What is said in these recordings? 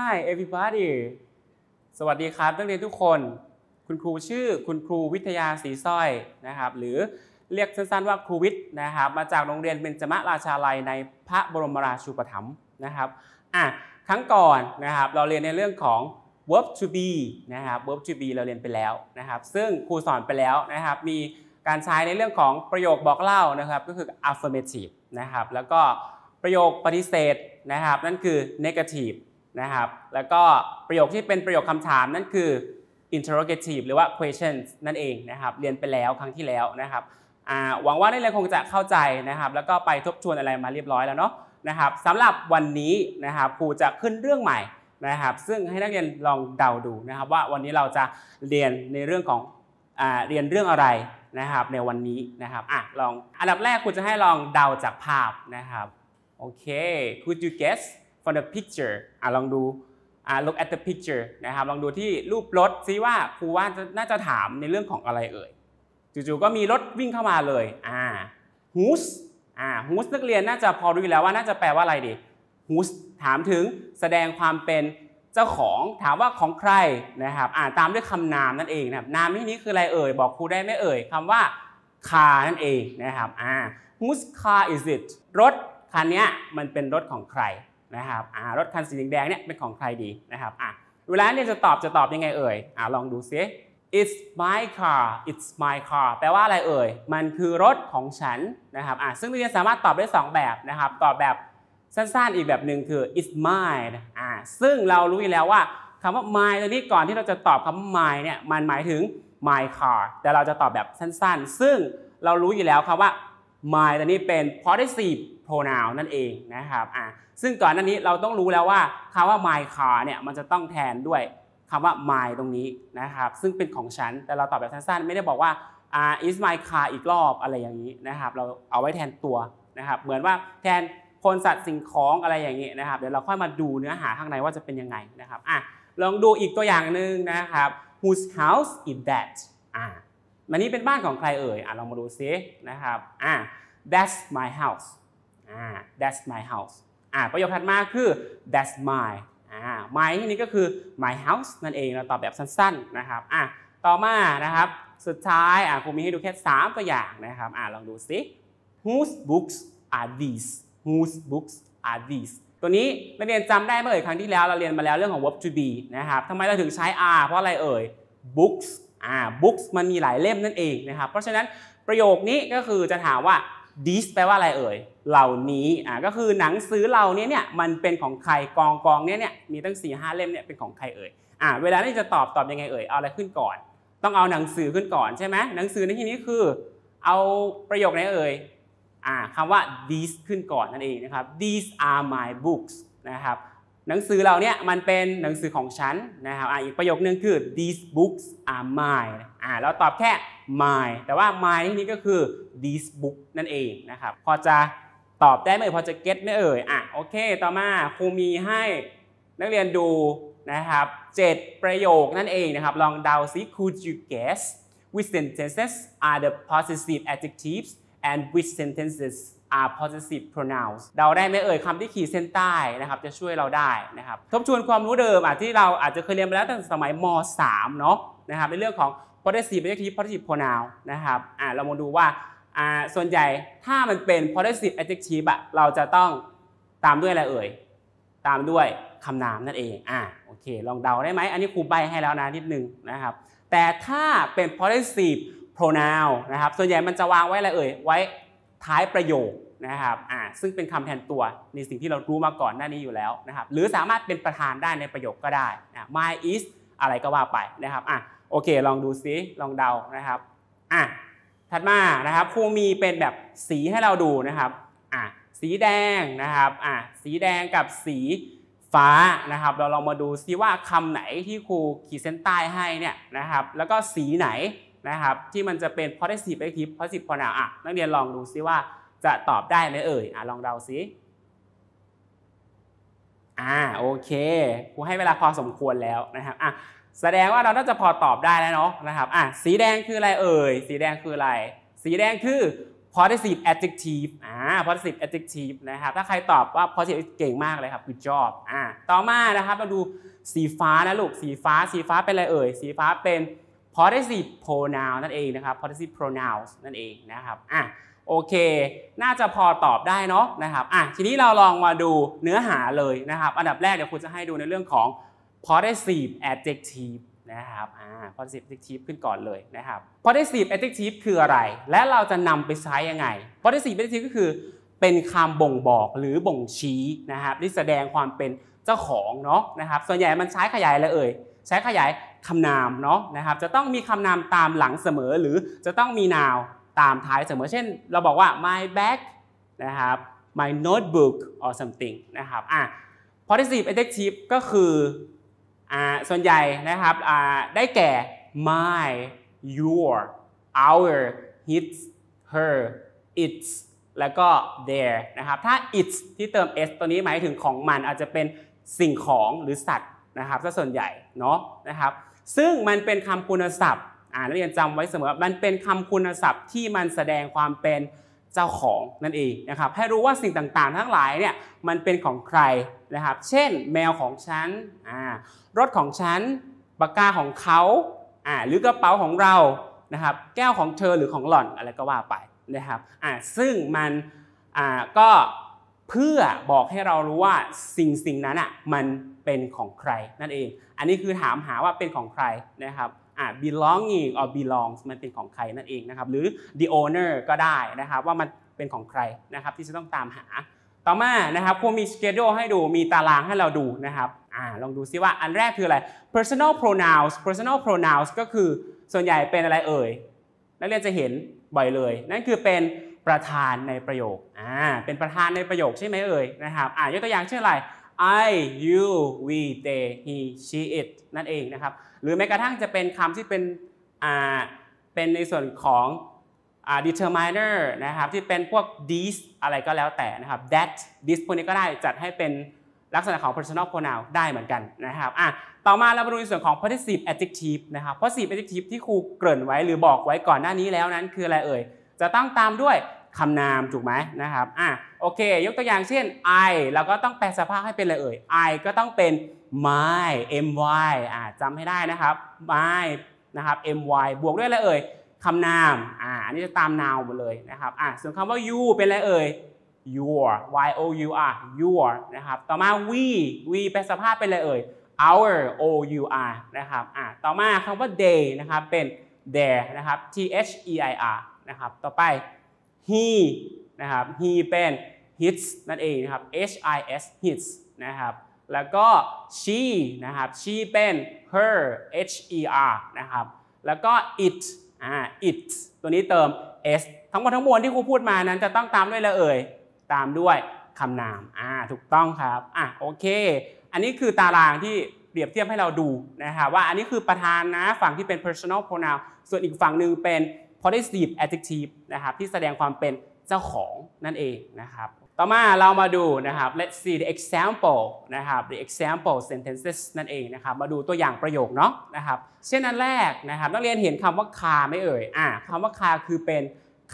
Hi everybody สวัสดีครับนักเรียนทุกคน คุณครูชื่อคุณครูวิทยาสีสร้อยนะครับหรือเรียกสั้นๆว่าครูวิทย์นะครับมาจากโรงเรียนเบญจมราชาลัยในพระบรมราชูปถัมภ์นะครับอ่ะครั้งก่อนนะครับเราเรียนในเรื่องของ verb to be นะครับ verb to be เราเรียนไปแล้วนะครับซึ่งครูสอนไปแล้วนะครับมีการใช้ในเรื่องของประโยคบอกเล่านะครับก็คือ affirmative นะครับแล้วก็ประโยคปฏิเสธนะครับนั่นคือ negative นะครับแล้วก็ประโยคที่เป็นประโยคคำถามนั่นคือ interrogative หรือว่า questions นั่นเองนะครับเรียนไปแล้วครั้งที่แล้วนะครับหวังว่านักเรียนคงจะเข้าใจนะครับแล้วก็ไปทบทวนอะไรมาเรียบร้อยแล้วเนาะนะครับสำหรับวันนี้นะครับครูจะขึ้นเรื่องใหม่นะครับซึ่งให้นักเรียนลองเดาดูนะครับว่าวันนี้เราจะเรียนในเรื่องของเรียนเรื่องอะไรนะครับในวันนี้นะครับอ่ะลองอันดับแรกครูจะให้ลองเดาจากภาพนะครับโอเค could you guess for the picture อ่ะลองดูอ่ะ look at the picture นะครับ ลองดูที่รูปรถซิว่าครูว่าน่าจะถามในเรื่องของอะไรเอ่ย จู่ๆก็มีรถวิ่งเข้ามาเลยอ่า whose อ่า whose นักเรียนน่าจะพอรู้แล้วว่าน่าจะแปลว่าอะไรดี whose ถามถึงแสดงความเป็นเจ้าของถามว่าของใครนะครับอ่าตามด้วยคำนามนั่นเองนะครับนามที่นี้คืออะไรเอ่ย บอกครูได้ไหมเอ่ยคำว่า car นั่นเองนะครับอ่า whose car is it รถคันนี้มันเป็นรถของใครนะครับรถคันสีแดงเนี่ยเป็นของใครดีนะครับเวลาเนี่ยจะตอบจะตอบยังไงเอ่ยอลองดูซิ it's my car it's my car แปลว่าอะไรเอ่ย มันคือรถของฉันนะครับซึ่งเรียนสามารถตอบได้ 2 แบบนะครับตอบแบบสั้น ๆอีกแบบหนึ่งคือ it's mine อะซึ่งเรารู้อยู่แล้วว่าคำว่า my ตัวนี้ก่อนที่เราจะตอบคำว่า my เนี่ยมันหมายถึง my car แต่เราจะตอบแบบสั้นๆ ซึ่งเรารู้อยู่แล้วครับว่า my ตัวนี้เป็น possessive pronoun นั่นเองนะครับอ่ะซึ่งก่อนหน้านี้เราต้องรู้แล้วว่าคำว่า my car เนี่ยมันจะต้องแทนด้วยคำว่า my ตรงนี้นะครับซึ่งเป็นของฉันแต่เราตอบแบบสั้นๆไม่ได้บอกว่า uh, is my car อีกรอบอะไรอย่างนี้นะครับเราเอาไว้แทนตัวนะครับเหมือนว่าแทนคนสัตว์สิ่งของอะไรอย่างนี้นะครับเดี๋ยวเราค่อยมาดูเนื้อหาข้างในว่าจะเป็นยังไงนะครับอ่ะลองดูอีกตัวอย่างหนึ่งนะครับ whose house is that อ่ะมันนี้เป็นบ้านของใครเอ่ยอ่ะลองมาดูซินะครับอ่ะ that's my house า that's my house อ่าประโยคถัดมาคือ that's my อ่า my ที่นี้ก็คือ my house นั่นเอง เราตอบแบบสั้นๆ นะครับอ่าต่อมานะครับ สุดท้ายอ่าครูมีให้ดูแค่3ตัวอย่างนะครับอ่าลองดูสิ whose books are these whose books are these ตัวนี้นักเรียนจำได้เมื่อหอ่ครั้งที่แล้ว เราเรียนมาแล้วเรื่องของ verb to be นะครับทำไมเราถึงใช้ are เพราะอะไรเอ่ย books อ่า books มันมีหลายเล่มนั่นเองนะครับ เพราะฉะนั้นประโยคนี้ก็คือจะถามว่า this แปลว่าอะไรเอ่ย เหล่านี้อ่าก็คือหนังสือเหล่านี้เนี่ยมันเป็นของใครกองกองเนี่ยเนี่ยมีตั้ง4ี่ห้าเล่มเนี่ยเป็นของใครเอ่ยอ่าเวลาที่จะตอบตอบยังไงเอ่ยเอาอะไรขึ้นก่อน ต้องเอาหนังสือขึ้นก่อน ใช่ไหมหนังสือในที่นี้คือ เอาประโยคไหนเอ่ยอ่าคำว่า these ขึ้นก่อนนั่นเองนะครับ these are my books นะครับหนังสือเราเนี่ยมันเป็นหนังสือของฉันนะครับอ่าอีกประโยคนึงคือ these books are mine อ่าเราตอบแค่ my แต่ว่า my ที่นี้ก็คือ this book นั่นเองนะครับพอจะตอบได้ไหมพอจะเก็ตไหมเอ่ยอ่ะโอเค ต่อมาครูมีให้นักเรียนดูนะครับ7ประโยค นั่นเองนะครับลองเดาซิ could you guess which sentences are the possessive adjectives and which sentences are possessive pronouns เดาได้ไหมเอ่ยคำที่ขีดเส้นใต้นะครับจะช่วยเราได้นะครับทบทวนความรู้เดิมอ่ะที่เราอาจจะเคยเรียนไปแล้วตั้งแต่สมัยม .3 เนาะนะครับในเรื่องของ p o s i t i v e adjective p o s i t i v e pronoun นะครับ อ่าเรามาดูว่า อ่า ส่วนใหญ่ถ้ามันเป็น p o s i t i v e adjective อะเราจะต้องตามด้วยอะไรเอ่ย ตามด้วยคำนามนั่นเอง อ่าโอเค ลองเดาได้ไหม อันนี้ครูใบให้แล้วนะนิดนึงนะครับ แต่ถ้าเป็น p o s i t i v e pronoun นะครับ ส่วนใหญ่มันจะวางไว้อะไรเอ่ย ไว้ท้ายประโยคนะครับ อ่า ซึ่งเป็นคำแทนตัว ในสิ่งที่เรารู้มาก่อนหน้านี้อยู่แล้วนะครับ หรือสามารถเป็นประธานได้ในประโยคก็ได้นะ my is อะไรก็ว่าไปนะครับ อ่าโอเค ลองดูซิลองเดา นะครับ อ่ะ ถัดมานะครับ ครูมีเป็นแบบสีให้เราดูนะครับ อ่ะ สีแดงนะครับ อ่ะ สีแดงกับสีฟ้านะครับ เราลองมาดูซิว่าคำไหนที่ครูขีดเส้นใต้ให้เนี่ยนะครับ แล้วก็สีไหนนะครับ ที่มันจะเป็น positive active positive pronoun อ่ะนักเรียนลองดูซิว่าจะตอบได้ไหมเอ่ย อ่ะ ลองเดาซิอ่าโอเค ครูให้เวลาพอสมควรแล้วนะครับ อ่ะแสดงว่าเราต้องจะพอตอบได้แล้วเนาะนะครับอ่ะสีแดงคืออะไรเอ่ยสีแดงคืออะไร สีแดงคือ positive adjective อ่า positive adjective นะครับถ้าใครตอบว่า positive เก่งมากเลยครับ good job อ่าต่อมานะครับมาดูสีฟ้านะลูกสีฟ้า สีฟ้าเป็นอะไรเอ่ยสีฟ้าเป็น positive pronoun นั่นเองนะครับ positive pronoun นั่นเองนะครับอ่ะโอเค น่าจะพอตอบได้เนาะนะครับอ่ะทีนี้เราลองมาดูเนื้อหาเลยนะครับอันดับแรกเดี๋ยวคุณจะให้ดูในเรื่องของ possessive adjective นะครับอ่า p o s s e i v e adjective ขึ้นก่อนเลยนะครับ possessive adjective คืออะไร และเราจะนำไปใช้ยังไง possessive adjective ก็คือเป็นคำบ่งบอกหรือบ่งชี้นะครับที่แสดงความเป็นเจ้าของเนาะนะครับ ส่วนใหญ่มันใช้ขยายอะไรเอ่ย ใช้ขยายคำนามเนาะนะครับ จะต้องมีคำนามตามหลังเสมอหรือจะต้องมีนามตามท้ายเสมอเช่นเราบอกว่า my bag นะครับ my notebook or something นะครับอ่ะ p o s i e i v e adjective ก็คือส่วนใหญ่นะครับได้แก่ my your our his her its แล้วก็ their นะครับ ถ้า its ที่เติม s ตัวนี้หมายถึงของมันอาจจะเป็นสิ่งของหรือสัตว์นะครับซะส่วนใหญ่เนาะนะครับซึ่งมันเป็นคำคุณศัพท์นักเรียนจำไว้เสมอมันเป็นคำคุณศัพท์ที่มันแสดงความเป็นเจ้าของนั่นเองนะครับ ให้รู้ว่าสิ่งต่าง ๆ ทั้งหลายเนี่ยมันเป็นของใครนะครับ เช่น แมวของฉันรถของฉันปากกาของเขา หรือกระเป๋าของเรานะครับ แก้วของเธอหรือของหล่อนอะไรก็ว่าไปนะครับซึ่งมันก็เพื่อบอกให้เรารู้ว่าสิ่งสิ่งนั้นอ่ะมันเป็นของใครนั่นเอง อันนี้คือถามหาว่าเป็นของใครนะครับอ่า belonging or belongs มันเป็นของใครนั่นเองนะครับ หรือ the owner ก็ได้นะครับว่ามันเป็นของใครนะครับที่จะต้องตามหา ต่อมานะครับครูมี schedule ให้ดู มีตารางให้เราดูนะครับ อ่าลองดูซิว่าอันแรกคืออะไร personal pronouns personal pronouns ก็คือส่วนใหญ่เป็นอะไรเอ่ยนักเรียนจะเห็นบ่อยเลย นั่นคือเป็นประธานในประโยค อ่าเป็นประธานในประโยคใช่ไหมเอ่ยนะครับ อ่ายกตัวอย่างเช่นอะไร I you we they he she it นั่นเองนะครับหรือแม้กระทั่งจะเป็นคำที่เป็นเป็นในส่วนของ determiner นะครับที่เป็นพวก this อะไรก็แล้วแต่นะครับ that this พวกนี้ก็ได้จัดให้เป็นลักษณะของ personal pronoun ได้เหมือนกันนะครับอ่ะต่อมาเรามาดูในส่วนของ possessive adjective นะครับ possessive adjective ที่ครูเกริ่นไว้หรือบอกไว้ก่อนหน้านี้แล้วนั้นคืออะไรเอ่ย จะต้องตามด้วยคำนามถูกไหมนะครับอ่ะโอเค ยกตัวอย่างเช่น I เราก็ต้องแปลสภาพให้เป็นอะไรเอ่ย I ก็ต้องเป็น my my อ่าจำให้ได้นะครับ my นะครับ my บวกด้วยอะไรเอ่ยคำนามอ่าอันนี้จะตามนามหมเลยนะครับอ่าส่วนคำว่า you เป็นอะไรเอ่ย your y o u r your นะครับต่อมา we we เป็นสภาพเป็นอะไรเอ่ย our o u r นะครับอ่าต่อมาคำว่า they นะครับเป็น their นะครับ t h e i r นะครับ ต่อไป he นะครับ he เป็น his นั่นเองนะครับ h i s his นะครับแล้วก็ she นะครับ she เป็น her h e r นะครับ แล้วก็ it อ่า it ตัวนี้เติม s ทั้งหมดทั้งมวลที่ครูพูดมานั้นจะต้องตามด้วยละเอ่ย ตามด้วยคำนามอ่าถูกต้องครับอ่ะโอเค อันนี้คือตารางที่เปรียบเทียบให้เราดูนะครับว่าอันนี้คือประธานนะฝั่งที่เป็น personal pronoun ส่วนอีกฝั่งหนึ่งเป็น possessive adjective นะครับที่แสดงความเป็นเจ้าของนั่นเองนะครับต่อมาเรามาดูนะครับ let's see the example นะครับ the example sentences นั่นเองนะครับ มาดูตัวอย่างประโยคเนาะนะครับ เช่นนั้นแรกนะครับนักเรียนเห็นคำว่าคาไม่เอ่ยอ่าคำว่าคาคือเป็น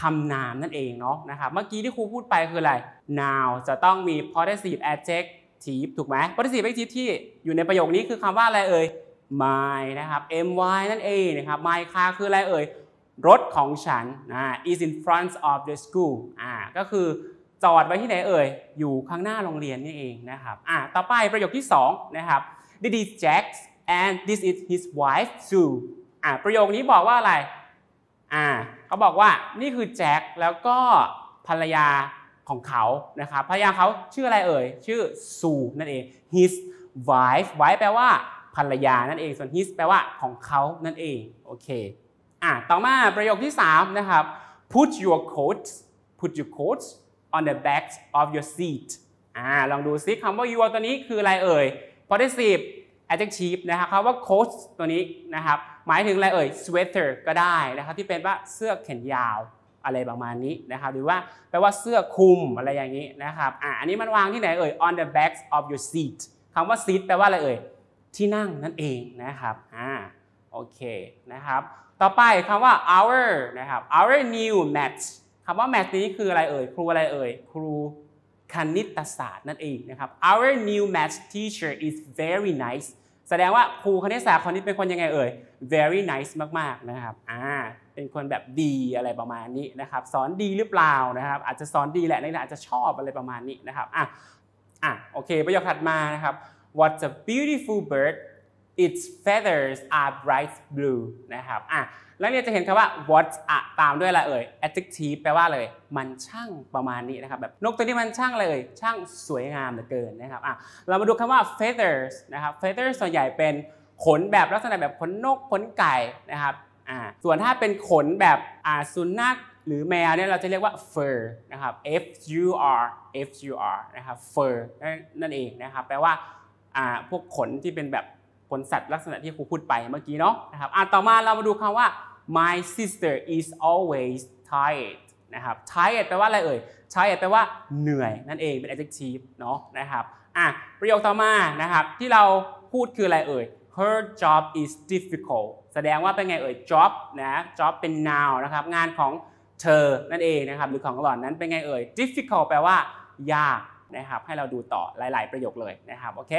คำนาม นั่นเองเนาะนะครับ เมื่อกี้ที่ครูพูดไปคืออะไร now จะต้องมี possessive adjective ถูกไหม possessive adjective ที่อยู่ในประโยคนี้คือคำว่าอะไรเอ่ย my นะครับ my นั่นเองนะครับ my car คืออะไรเอ่ยรถของฉันอ่า is in front of the school อ่าก็คือจอดไว้ที่ไหนเอ่ย อยู่ข้างหน้าโรงเรียนนี่เองนะครับ อ่ะต่อไปประโยคที่2นะครับ this is Jack and this is his wife Sue อ่ะประโยคนี้บอกว่าอะไร อ่า เขาบอกว่านี่คือแจ็ค แล้วก็ภรรยาของเขา นะครับภรรยาเขาชื่ออะไรเอ่ย ชื่อซูนั่นเอง his wife wife แปลว่าภรรยานั่นเอง ส่วน his แปลว่าของเขานั่นเอง โอเค อ่ะต่อมาประโยคที่3นะครับ put your coat put your coat on the backs of your seat อ่าลองดูซิคำว่า your ตัวนี้คืออะไรเอ่ย possessive adjective นะครับคำว่า coat ตัวนี้นะครับ หมายถึงอะไรเอ่ย sweater ก็ได้นะครับ ที่เป็นว่าเสื้อแขนยาว อะไรประมาณนี้นะครับ หรือว่าแปลว่าเสื้อคลุมอะไรอย่างนี้นะครับ อ่า อันนี้มันวางที่ไหนเอ่ย on the backs of your seat คำว่า seat แปลว่าอะไรเอ่ย ที่นั่งนั่นเองนะครับ อ่าโอเคนะครับ ต่อไปคำว่า our นะครับ our new match คำว่าแมทนี้คืออะไรเอ่ย ครูอะไรเอ่ยครูคณิตศาสตร์นั่นเองนะครับ our new math teacher is very nice แสดงว่าครูคณิตศาสตร์คนนี้เป็นคนยังไงเอ่ย very nice มากๆนะครับ อ่า เป็นคนแบบดี อะไรประมาณนี้นะครับสอนดีหรือเปล่านะครับอาจจะสอนดีแหละนะอาจจะชอบอะไรประมาณนี้นะครับ อ่ะ อ่ะ โอเค ประโยคถัดมานะครับ what a beautiful bird its feathers are bright blue นะครับ อ่ะแล้วเนี่ยจะเห็นคำว่า what อะตามด้วยอะไรเอ่ย adjective แปลว่าเลยมันช่างประมาณนี้นะครับ แบบนกตัวนี้มันช่างอะไรเอ่ยช่างสวยงามเหลือเกินนะครับ อ่ะเรามาดูคำว่า feathers นะครับ feathers ส่วนใหญ่เป็นขนแบบลักษณะแบบขนนกขนไก่นะครับ อ่า ส่วนถ้าเป็นขนแบบอ่าสุนัขหรือแมวเนี่ยเราจะเรียกว่า fur นะครับ f u r f u r นะครับ fur นั่นเองนะครับ แปลว่า อ่า พวกขนที่เป็นแบบคนสัตว์ลักษณะที่ครูพูดไปเมื่อกี้เนาะนะครับอ่ะต่อมาเรามาดูคำว่า my sister is always tired นะครับ tired แปลว่าอะไรเอ่ย tired แปลว่าเหนื่อย นั่นเองเป็น adjective เนาะนะครับอ่ะประโยคต่อมานะครับที่เราพูดคืออะไรเอ่ย her job is difficult แสดงว่าเป็นไงเอ่ย job นะ job เป็น noun นะครับงานของเธอ นั่นเองนะครับหรือของหล่อนนั้นเป็นไงเอ่ย difficult แปลว่า ยากนะครับให้เราดูต่อหลายๆประโยคเลยนะครับโอเค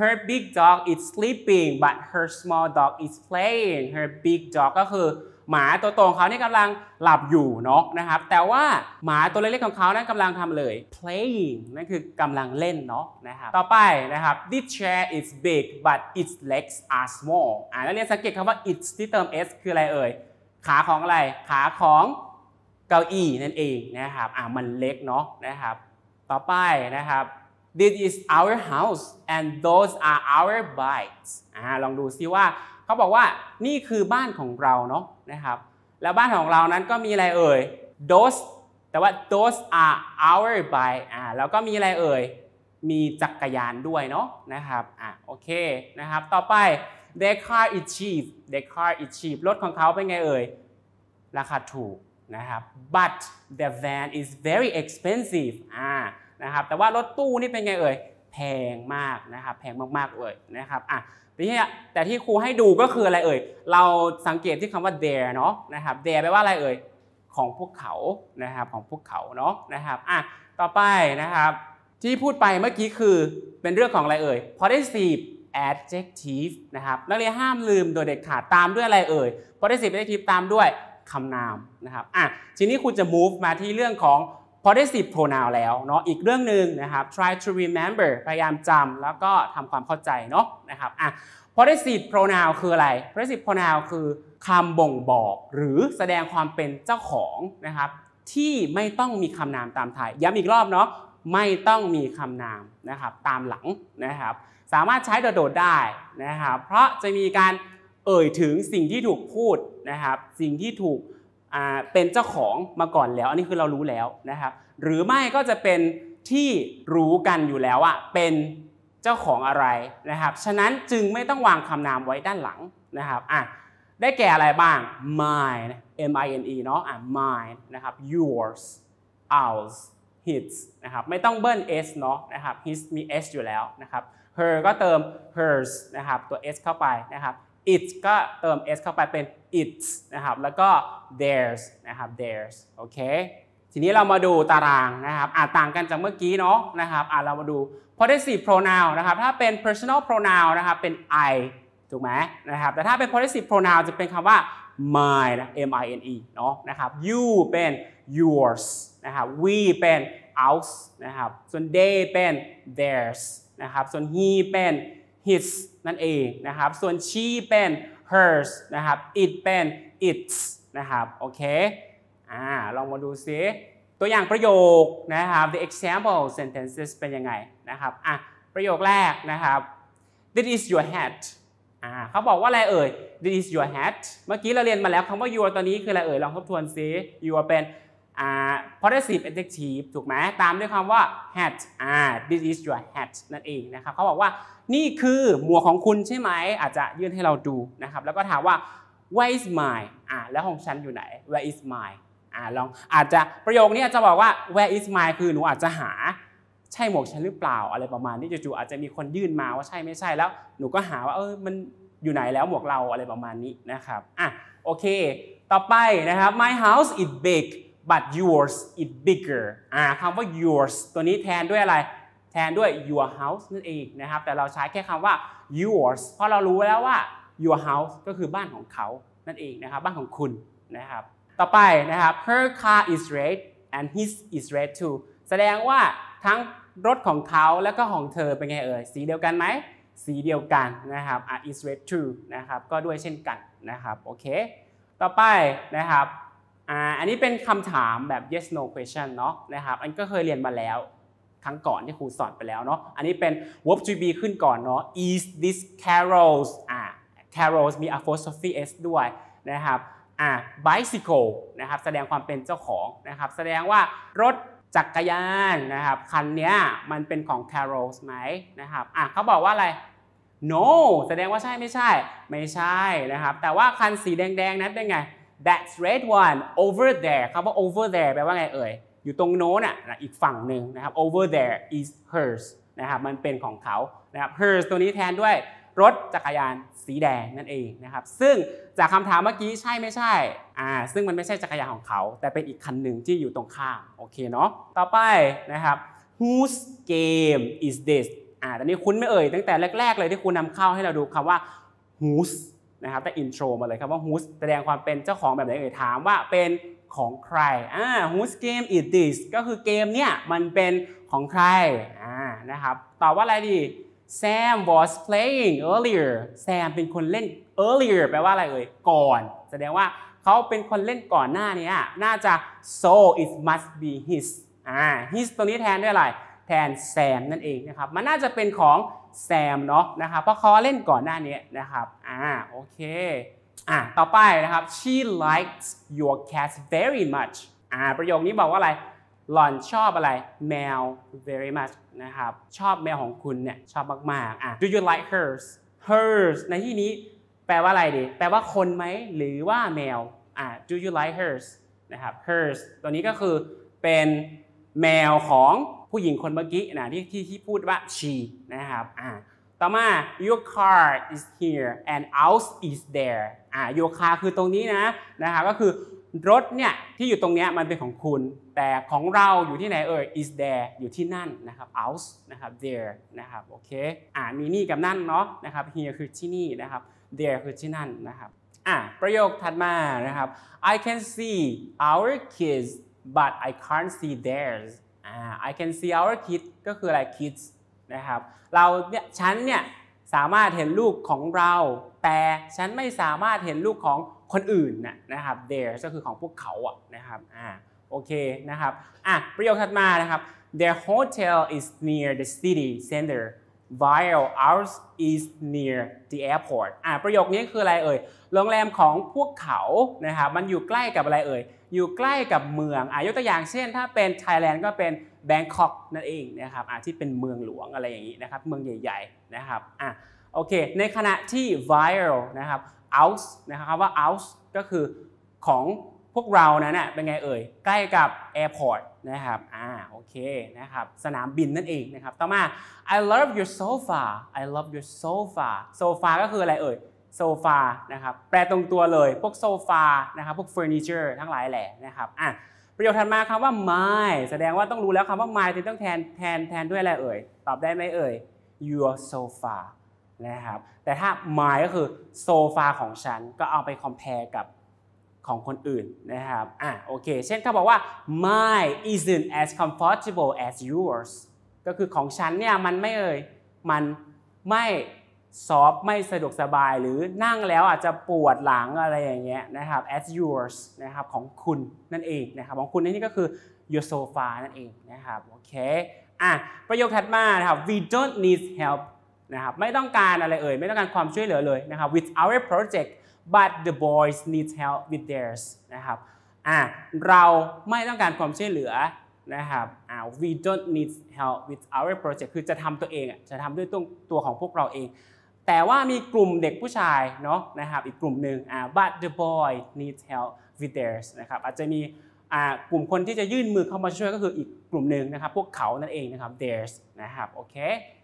her big dog is sleeping but her small dog is playing her big dog ก็คือ หมาตัวโตของเขาเนี่ยกำลังหลับอยู่เนาะนะครับแต่ว่าหมาตัวเล็กๆของเขานั้นกำลังทำเลย playing นั่นคือกำลังเล่นเนาะนะครับต่อไปนะครับ this chair is big but its legs are small อ่าแล้วเนี่ยสังเกตคำว่า its ที่เติม s คืออะไรเอ่ยขาของอะไรขาของเก้าอี้นั่นเองนะครับอ่ามันเล็กเนาะนะครับต่อไปนะครับ this is our house and those are our bikes อ่าลองดูซิว่าเขาบอกว่านี่คือบ้านของเราเนาะนะครับ แล้วบ้านของเรานั้นก็มีอะไรเอ่ย those แต่ว่า those are our bike อ่าแล้วก็มีอะไรเอ่ย มีจักรยานด้วยเนาะนะครับอ่าโอเคนะครับ ต่อไป their car is cheap their car is cheap รถของเขาเป็นไงเอ่ย ราคาถูกนะครับ but the van is very expensive อ่านะครับแต่ว่ารถตู้นี่เป็นไงเอ่ย แพงมากนะครับแพงมาก ๆเอ่ยนะครับอ่ะแต่ที่ครูให้ดูก็คืออะไรเอ่ย เราสังเกตที่คำว่า their เนาะนะครับ their แปลว่าอะไรเอ่ย ของพวกเขา นะครับของพวกเขา เนาะนะครับอ่ะต่อไปนะครับที่พูดไปเมื่อกี้คือเป็นเรื่องของอะไรเอ่ย possessive adjective นะครับนักเรียนห้ามลืมโดยเด็ดขาดตามด้วยอะไรเอ่ย possessive adjective ตามด้วยคำนามนะครับอ่ะทีนี้คุณจะ move มาที่เรื่องของ possessive pronoun แล้วเนาะอีกเรื่องหนึ่งนะครับ try to remember พยายามจำแล้วก็ทำความเข้าใจเนาะนะครับอ่ะ possessive pronoun คืออะไร possessive pronoun คือคำบ่งบอกหรือแสดงความเป็นเจ้าของนะครับที่ไม่ต้องมีคำนามตามไทยย้ำอีกรอบเนาะไม่ต้องมีคำนามนะครับตามหลังนะครับ สามารถใช้โดดๆได้นะครับ เพราะจะมีการเอ่ยถึงสิ่งที่ถูกพูดนะครับ สิ่งที่ถูกเป็นเจ้าของมาก่อนแล้ว อันนี้คือเรารู้แล้วนะครับ หรือไม่ก็จะเป็นที่รู้กันอยู่แล้วอ่เป็นเจ้าของอะไรนะครับ ฉะนั้นจึงไม่ต้องวางคำนามไว้ด้านหลังนะครับอ่ะได้แก่อะไรบ้าง mine m i n e เนาะอ่ะ mine นะครับ yours ours his นะครับไม่ต้องเบิ้ล s เนาะนะครับ his มี s อยู่แล้วนะครับ her ก็เติม hers นะครับ ตัว s เข้าไปนะครับ it ก็เติม s เข้าไปเป็น its นะครับแล้วก็ theirs นะครับ theirs โอเคทีนี้เรามาดูตารางนะครับอ่าต่างกันจากเมื่อกี้เนาะนะครับอ่าเรามาดู possessive pronoun นะครับถ้าเป็น personal pronoun นะครับเป็น I ถูกไหมนะครับแต่ถ้าเป็น possessive pronoun จะเป็นคำว่า m y นะ m i n e เนาะนะครับ you เป็น yours นะครับ we เป็น ours นะครับส่วน they เป็น theirs นะครับส่วน he เป็น his นั่นเองนะครับ ส่วน she เป็น hers นะครับ it เป็น its นะครับ โอเค อ่า ลองมาดูซิ ตัวอย่างประโยคนะครับ the example sentences เป็นยังไงนะครับ อ่ะ ประโยคแรกนะครับ this is your hat อ่าเขาบอกว่าอะไรเอ่ย this is your hat เมื่อกี้เราเรียนมาแล้วคำว่า your ตอนนี้คืออะไรเอ่ย ลองทบทวนซิ your เป็น p o s i t i v e adjective ถูกไหม ตามด้วยคำว่า hat this is your hat นั่นเองนะครับ เขาบอกว่านี่คือหมวกของคุณใช่ไหม อาจจะยื่นให้เราดูนะครับ แล้วก็ถามว่า where is m y แล้วของฉันอยู่ไหน where is m y อลองอาจจะประโยคนี้อาจจะบอกว่า where is m y คือหนูอาจจะหาใช่หมวกฉันหรือเปล่าอะไรประมาณนี้ จู่ๆอาจจะมีคนยื่นมาว่าใช่ไม่ใช่ แล้วหนูก็หาว่าเออมันอยู่ไหนแล้วหมวกเราอะไรประมาณนี้นะครับอ่ะโอเค ต่อไปนะครับ my house is big but yours is bigger อ่าคำว่า yours ตัวนี้แทนด้วยอะไร แทนด้วย your house นั่นเองนะครับ แต่เราใช้แค่คำว่า yours เพราะเรารู้แล้วว่า your house ก็คือบ้านของเขา นั่นเองนะครับ บ้านของคุณนะครับ ต่อไปนะครับ her car is red and his is red too แสดงว่าทั้งรถของเขาและก็ของเธอเป็นไงเอ่ย สีเดียวกันไหม สีเดียวกันนะครับ is red too นะครับ ก็ด้วยเช่นกันนะครับโอเค ต่อไปนะครับอ่าอันนี้เป็นคำถามแบบ yes no question เนาะนะครับ อันก็เคยเรียนมาแล้วครั้งก่อนที่ครูสอนไปแล้วเนาะ อันนี้เป็น verb to be ขึ้นก่อน เนาะ is this carols อ่า carols มี apostrophe s ด้วย นะครับอ่า bicycle นะครับแสดงความเป็นเจ้าของนะครับแสดงว่ารถจักรยาน นะครับ คันนี้มันเป็นของ carols ไหมนะครับ อ่าเขาบอกว่าอะไร no แสดงว่าใช่ไม่ใช่ไม่ใช่นะครับ แต่ว่าคันสีแดงๆนั้นเป็นไง that s red one over there คำว่า over there แปลว่าไงเอ่ย อยู่ตรงโน้นอ่ะ อีกฝั่งหนึ่งนะครับ over there is hers นะครับมันเป็นของเขานะครับ hers ตัวนี้แทนด้วยรถจักรยานสีแดงนั่นเองนะครับ ซึ่งจากคำถามเมื่อกี้ใช่ไม่ใช่ อ่าซึ่งมันไม่ใช่จักรยานของเขา แต่เป็นอีกคันหนึ่งที่อยู่ตรงข้าม โอเคเนาะ ต่อไปนะครับ whose game is this อ่าตอนนี้คุณไม่เอ่ย ตั้งแต่แรกๆ เลยที่คุณนำเข้าให้เราดูคำว่า whose นะครับแต่อินโทรมาเลยครับว่า w h o s แสดงความเป็นเจ้าของแบบไหนเอ่ยถามว่าเป็นของใครอ่า w h o s game is this ก็คือเกมเนี่ยมันเป็นของใครอ่านะครับตอบว่าอะไรดี Sam was playing earlier Sam เป็นคนเล่น earlier แปลว่าอะไรเอ่ยก่อนแสดงว่าเขาเป็นคนเล่นก่อนหน้านี้น่าจะ so it must be his อ่า his ตรงนี้แทนด้วยอะไรแทน Sam นั่นเองนะครับมันน่าจะเป็นของแซมเนาะนะครับเพราะเขาเล่นก่อนหน้านี้นะครับ อ่าโอเค อ่าต่อไปนะครับ she likes your cat very much อ่าประโยคนี้บอกว่าอะไรหล่อนชอบอะไร แมว very much นะครับ ชอบแมวของคุณเนี่ย ชอบมากๆอ่ะ do you like hers hers ในที่นี้แปลว่าอะไรดี แปลว่าคนไหมหรือว่าแมวอ่า do you like hers นะครับ hers ตัวนี้ก็คือเป็นแมวของผู้หญิงคนเมื่อกี้นะที่ที่ที่พูดว่า she นะครับอ่าต่อมา your car is here and ours is there อ่า your car คือตรงนี้นะนะครับก็คือรถเนี่ยที่อยู่ตรงเนี้ยมันเป็นของคุณ แต่ของเราอยู่ที่ไหนเอ่ย is there อยู่ที่นั่นนะครับ ours นะครับ there นะครับโอเคอ่ามีนี่กับนั่นเนาะนะครับ here คือที่นี่นะครับ there คือที่นั่นนะครับอ่ะประโยคถัดมานะครับ I can see our kids but I can't see theirs I can see our kids ก็คืออะไร kids นะครับ เราเนี่ยฉันเนี่ย สามารถเห็นลูกของเรา แต่ฉันไม่สามารถเห็นลูกของคนอื่นนะนะครับ t h e r e ก็คือของพวกเขาอะนะครับอ่าโอเคนะครับ อ่ะ ประโยคถัดมานะครับ their hotel is near the city center while ours is near the airport อ่าประโยคนี้คืออะไรเอ่ย โรงแรมของพวกเขา นะครับ มันอยู่ใกล้กับอะไรเอ่ย อยู่ใกล้กับเมืองอ่ายกตัวอย่างเช่นถ้าเป็นไทยแลนด์ก็เป็นแบงคอกนั่นเอง นะครับอ่าที่เป็นเมืองหลวงอะไรอย่างนี้ นะครับ เมืองใหญ่ๆนะครับ อ่าโอเค ในขณะที่ while นะครับ o u r s นะครับว่า o u r s ก็คือของพวกเรานั้นเป็นไงเอ่ยใกล้กับแอร์พอร์ตนะครับอ่าโอเคนะครับสนามบินนั่นเองนะครับต่อมา I love your sofa I love your sofa sofa ก็คืออะไรเอ่ยโซฟานะครับแปลตรงตัวเลยพวกโซฟานะครับพวกเฟอร์นิเจอร์ทั้งหลายแหละนะครับอ่ะประโยคถัดมาคำว่า my แสดงว่าต้องรู้แล้วคำว่า my ต้องแทนแทนแทนด้วยอะไรเอ่ยตอบได้ไหมเอ่ย your sofa นะครับแต่ถ้า my ก็คือโซฟาของฉันก็เอาไป compare กับของคนอื่นนะครับอ่ะโอเคเช่นเขาบอกว่า my isn't as comfortable as yours ก็คือของฉันเนี่ยมันไม่เอ่ยมันไม่ซอฟไม่สะดวกสบาย หรือนั่งแล้วอาจจะปวดหลังอะไรอย่างเงี้ยนะครับ as yours นะครับของคุณนั่นเองนะครับของคุณนี่ก็คือ your sofa นั่นเองนะครับโอเคอ่ะประโยคถัดมานะครับ we don't need help นะครับไม่ต้องการอะไรเอ่ยไม่ต้องการความช่วยเหลือเลยนะครับ with our project but the boys need help with theirs นะครับอ่าเราไม่ต้องการความช่วยเหลือนะครับอ่า we don't need help with our project คือจะทำตัวเองจะทำด้วยตัวตัวของพวกเราเอง แต่ว่ามีกลุ่มเด็กผู้ชายเนาะนะครับอีกกลุ่มหนึ่งอ่า but the boy s need help with theirs นะครับอาจจะมีกลุ่มคนที่จะยื่นมือเข้ามาช่วยก็คืออีกกลุ่มหนึ่งนะครับพวกเขานั่นเองนะครับ theirs นะครับโอเค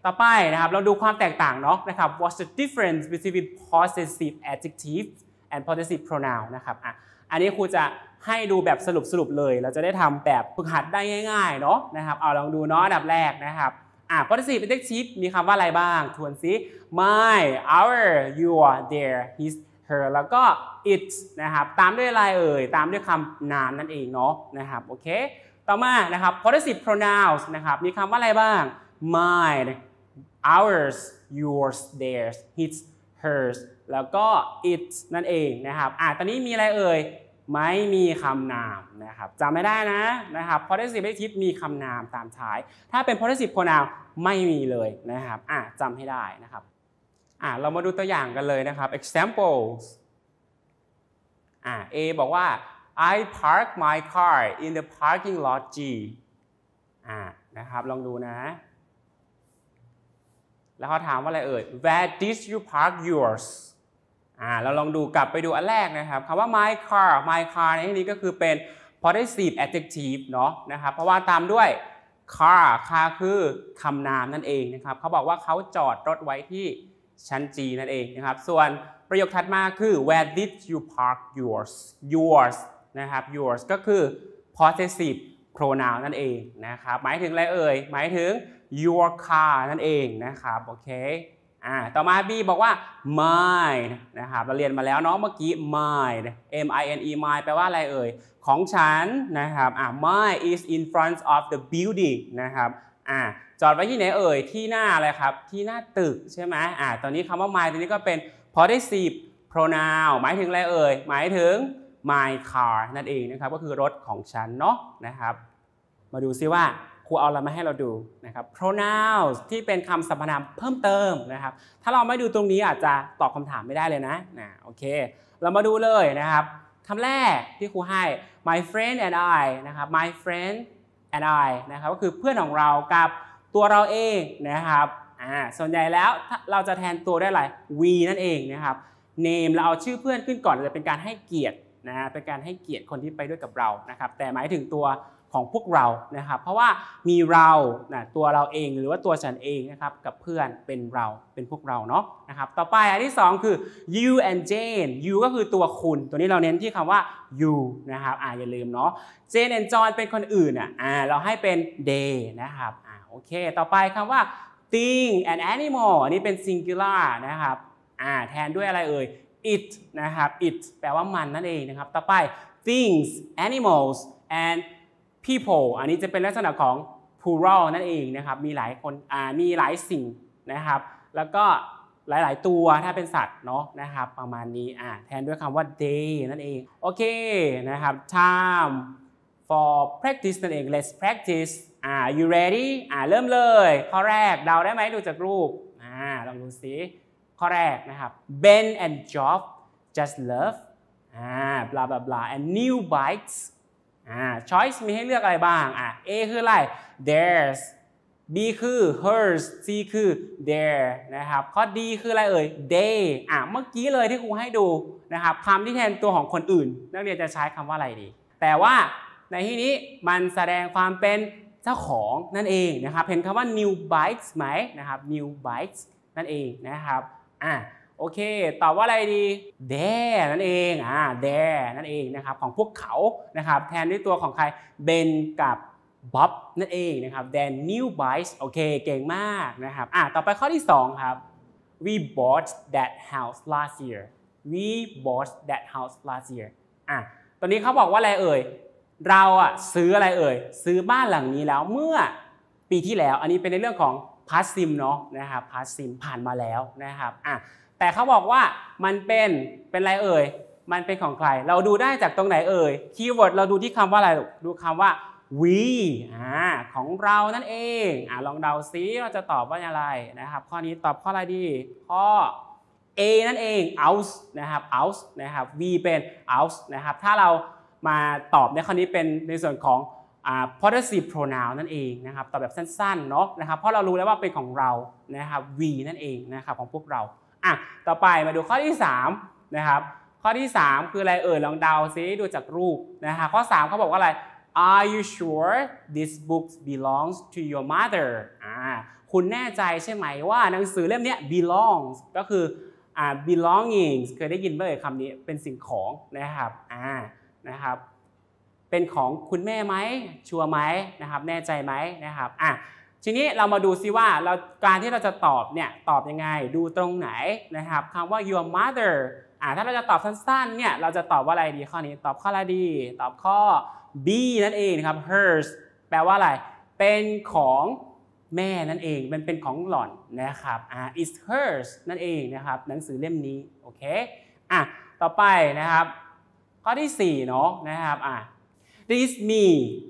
ต่อไปนะครับเราดูความแตกต่างเนาะนะครับ what's the difference between possessive adjective and possessive pronoun นะครับอ่ะอันนี้ครูจะให้ดูแบบสรุปสรุปเลย เราจะได้ทำแบบฝึกหัดได้ง่าย ๆเนาะนะครับเอาลองดูเนาะอันดับแรกนะครับอ่ะ possessive adjective มีคำว่าอะไรบ้างทวนซิ my our your their his her แล้วก็ it นะครับตามด้วยอะไรเอ่ยตามด้วยคำนามนั่นเองเนาะนะครับโอเค ต่อมานะครับ possessive pronouns นะครับมีคำว่าอะไรบ้าง mine ours yours theirs his hers แล้วก็ it นั่นเองนะครับอ่ะตอนนี้มีอะไรเอ่ยไม่มีคำนามนะครับจำไม่ได้นะนะครับ possessive adjective มีคำนามตามท้าย ถ้าเป็น possessive pronoun ไม่มีเลยนะครับอ่ะจำให้ได้นะครับ่าเรามาดูตัวอย่างกันเลยนะครับ examples อ่า A บอกว่า I park my car in the parking lot G อ่านะครับ ลองดูนะ แล้วเขาถามว่าอะไรเอ่ย Where did you park yours อ่าเราลองดูกลับไปดูอันแรกนะครับคำว่า my car my car ในที่นี้ก็คือเป็น possessive adjective เนาะนะครับ เพราะว่าตามด้วย car car คือคำนามนั่นเองนะครับ เขาบอกว่าเขาจอดรถไว้ที่ชั้น G นั่นเองนะครับส่วนประโยคถัดมาคือ where did you park yours yours นะครับ yours ก็คือ possessive pronoun นั่นเองนะครับหมายถึงอะไรเอ่ยหมายถึง your car นั่นเองนะครับโอเคอ่าต่อมา B บอกว่า mine นะครับเราเรียนมาแล้วเนาะเมื่อกี้ mine m i n e mine แปลว่าอะไรเอ่ยของฉันนะครับอ่า mine is in front of the building นะครับอ่าจอดไว้ที่ไหนเอ่ยที่หน้าอะไรครับที่หน้าตึกใช่ไหมอ่าตอนนี้คำว่า my ตัวนี้ก็เป็น possessive pronoun หมายถึงอะไรเอ่ยหมายถึง my car นั่นเองนะครับ ก็คือรถของฉันเนาะนะครับ มาดูซิว่าครูเอาอะไรมาให้เราดูนะครับ pronouns ที่เป็นคำสรรพนามเพิ่มเติมนะครับ ถ้าเราไม่ดูตรงนี้อาจจะตอบคำถามไม่ได้เลยนะนะโอเค เรามาดูเลยนะครับคำแรกที่ครูให้ my friend and I นะครับ my friend and I นะครับก็คือเพื่อนของเรากับตัวเราเองนะครับอ่าส่วนใหญ่แล้วเราจะแทนตัวได้หลาย V นั่นเองนะครับ name เราเอาชื่อเพื่อนขึ้นก่อนจะเป็นการให้เกียรตินะฮะเป็นการให้เกียรติคนที่ไปด้วยกับเรา นะครับ แต่หมายถึงตัวของพวกเรา นะครับ เพราะว่ามีเรานะตัวเราเองหรือว่าตัวฉันเองนะครับ กับเพื่อนเป็นเรา เป็นพวกเราเนาะ นะครับ ต่อไปอันที่ 2 คือ you and Jane you ก็คือตัวคุณ ตัวนี้เราเน้นที่คำว่า you นะครับ อ่าอย่าลืมเนาะ Jane and John เป็นคนอื่นอ่ะอ่าเราให้เป็น they นะครับโอเค ต่อไปคำว่า thing and animal อันนี้เป็น singular นะครับอ่าแทนด้วยอะไรเอ่ย it นะครับ it แปลว่ามันนั่นเองนะครับ ต่อไป things animals and people อันนี้จะเป็นลักษณะของ plural นั่นเองนะครับ มีหลายคนอ่ามีหลายสิ่งนะครับ แล้วก็หลายๆตัว ถ้าเป็นสัตว์เนาะนะครับ ประมาณนี้อ่าแทนด้วยคำว่า day นั่นเอง โอเค นะครับ time for practice นั่นเอง let's practice อ่า you ready อ่าเริ่มเลยข้อแรกเดาได้ไหมดูจากรูปอ่าลองดูสิข้อแรกนะครับ Ben and Job just love อ่า blah blah blah and new bikes อ่า choice มีให้เลือกอะไรบ้างอ่า A คืออะไร theirs B คือ hers C คือ their นะครับข้อ D คืออะไรเอ่ย they อ่ะเมื่อกี้เลยที่ครูให้ดูนะครับคำที่แทนตัวของคนอื่น นักเรียนจะใช้คำว่าอะไรดี แต่ว่าในที่นี้มันแสดงความเป็นเจ้าของนั่นเองนะครับ เห็นคำว่า new bikes ไหมนะครับ new bikes นั่นเองนะครับอ่ะโอเค ตอบว่าอะไรดี there นั่นเองอ่า there นั่นเองนะครับของพวกเขานะครับแทนด้วยตัวของใครเบนกับบ๊อบนั่นเองนะครับ t h e i new bikes โอเค เก่งมากนะครับอ่าต่อไปข้อที่ 2 ครับ we bought that house last year we bought that house last year อ่ะตอนนี้เขาบอกว่าอะไรเอ่ยเราอะซื้ออะไรเอ่ยซื้อบ้านหลังนี้แล้วเมื่อปีที่แล้วอันนี้เป็นในเรื่องของพาสซิมเนาะนะครับพาสซิมผ่านมาแล้วนะครับอ่ะแต่เขาบอกว่ามันเป็นเป็นอะไรเอ่ยมันเป็นของใครเราดูได้จากตรงไหนเอ่ยคีย์เวิร์ดเราดูที่คำว่าอะไรดูคำว่า we อ่าของเรา นั่นเองอ่าลองเดาซิเราจะตอบว่าอะไรนะครับ ข้อนี้ตอบข้ออะไรดีข้อ A นั่นเอง out นะครับ out นะครับ V เป็น out นะครับถ้าเรามาตอบในข้อนี้เป็นในส่วนของ possessive pronoun นั่นเองนะครับ ตอบแบบสั้นๆ เนาะนะครับ เพราะเรารู้แล้วว่าเป็นของเรา นะครับ we นั่นเองนะครับของพวกเรา อ่ะ ต่อไปมาดูข้อที่3นะครับ ข้อที่ 3 คืออะไร เอ่ยลองเดาซิ ดูจากรูปนะฮะข้อ3เขาบอกว่าอะไร Are you sure this book belongs to your mother อ่าคุณแน่ใจใช่ไหมว่าหนังสือเล่มนี้ belongs ก็คืออ่า belongings เคยได้ยินไหมเอ่ยคำนี้ เป็นสิ่งของนะครับ อ่านะครับ เป็นของคุณแม่ไหม ชัวร์ไหมนะครับ แน่ใจไหมนะครับอ่ะทีนี้เรามาดูซิว่าเราการที่เราจะตอบเนี่ยตอบยังไง ดูตรงไหนนะครับคำว่า your mother อ่ะถ้าเราจะตอบสั้นๆ เนี่ย เราจะตอบว่าอะไรดีข้อนี้ ตอบข้ออะไรดี ตอบข้อ B นั่นเองครับ hers แปลว่าอะไร เป็นของแม่นั่นเองมันเป็นของหล่อนนะครับอ่า is hers นั่นเองนะครับ หนังสือเล่มนี้ โอเคอ่ะต่อไปนะครับข้อที่4เนาะนะครับอ่ะ this me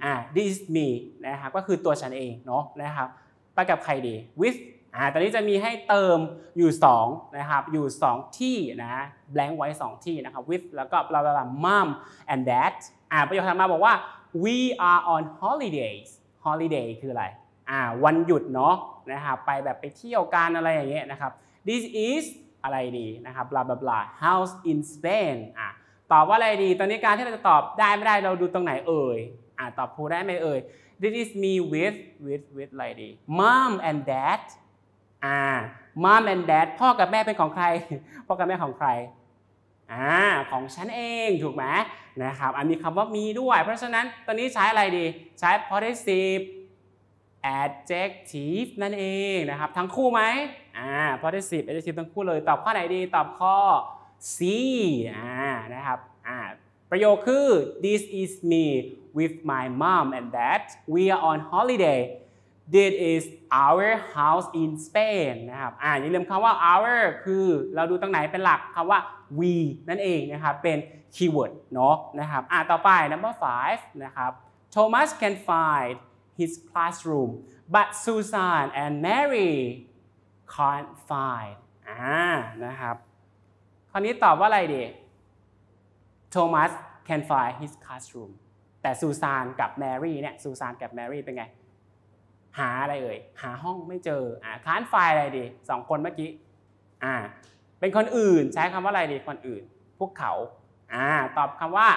อ่ะ this me นะครับก็คือตัวฉันเองเนาะนะครับไปกับใครดี with อ่า ตอนนี้จะมีให้เติมอยู่2นะครับอยู่2ที่นะ blank ไว้ 2 ที่นะครับ with แล้วก็เราเรา mom and dad อ่าประโยคถัดมาบอกว่า we are on holidays holiday คืออะไร อ่า วันหยุดเนาะนะครับไปแบบไปเที่ยวกันอะไรอย่างเงี้ยนะครับ this is อะไรดีนะครับ blah blah blah house in Spain อ่ะตอบว่าอะไรดี ตอนนี้การที่เราจะตอบได้ไม่ได้เราดูตรงไหนเอ่ยอ่าตอบครูได้ไหมเอ่ย this is me with with with อะไรดี mom and dad อ่า mom and dad พ่อกับแม่เป็นของใคร พ่อกับแม่ของใคร อ่า ของฉันเองถูกไหมนะครับอันมีคำว่ามีด้วย เพราะฉะนั้นตอนนี้ใช้อะไรดี ใช้ possessive adjective นั่นเองนะครับ ทั้งคู่ไหมอ่า possessive adjective ทั้งคู่เลย ตอบข้อไหนดี ตอบข้อ C นะครับประโยคคือ this is me with my mom and dad we are on holiday this is our house in Spain นะครับอ่าอย่าลืมคำว่า our คือเราดูตรงไหนเป็นหลักคำว่า we นั่นเอง นะครับ เป็นคีย์เวิร์ดเนาะ นะครับอ่าต่อไป number five นะครับ Thomas can find his classroom but Susan and Mary can't find อ่านะครับคราวนี้ตอบว่าอะไรดี Thomas can find his classroom แต่ซูซานกับแมรี่เนี่ยซูซานกับแมรี่เป็นไง หาอะไรเอ่ย หาห้องไม่เจออ่าค้านไฟอะไรดีสองคนเมื่อกี้อ่าเป็นคนอื่นใช้คำว่าอะไรดีคนอื่นพวกเขาอ่าตอบคำว่า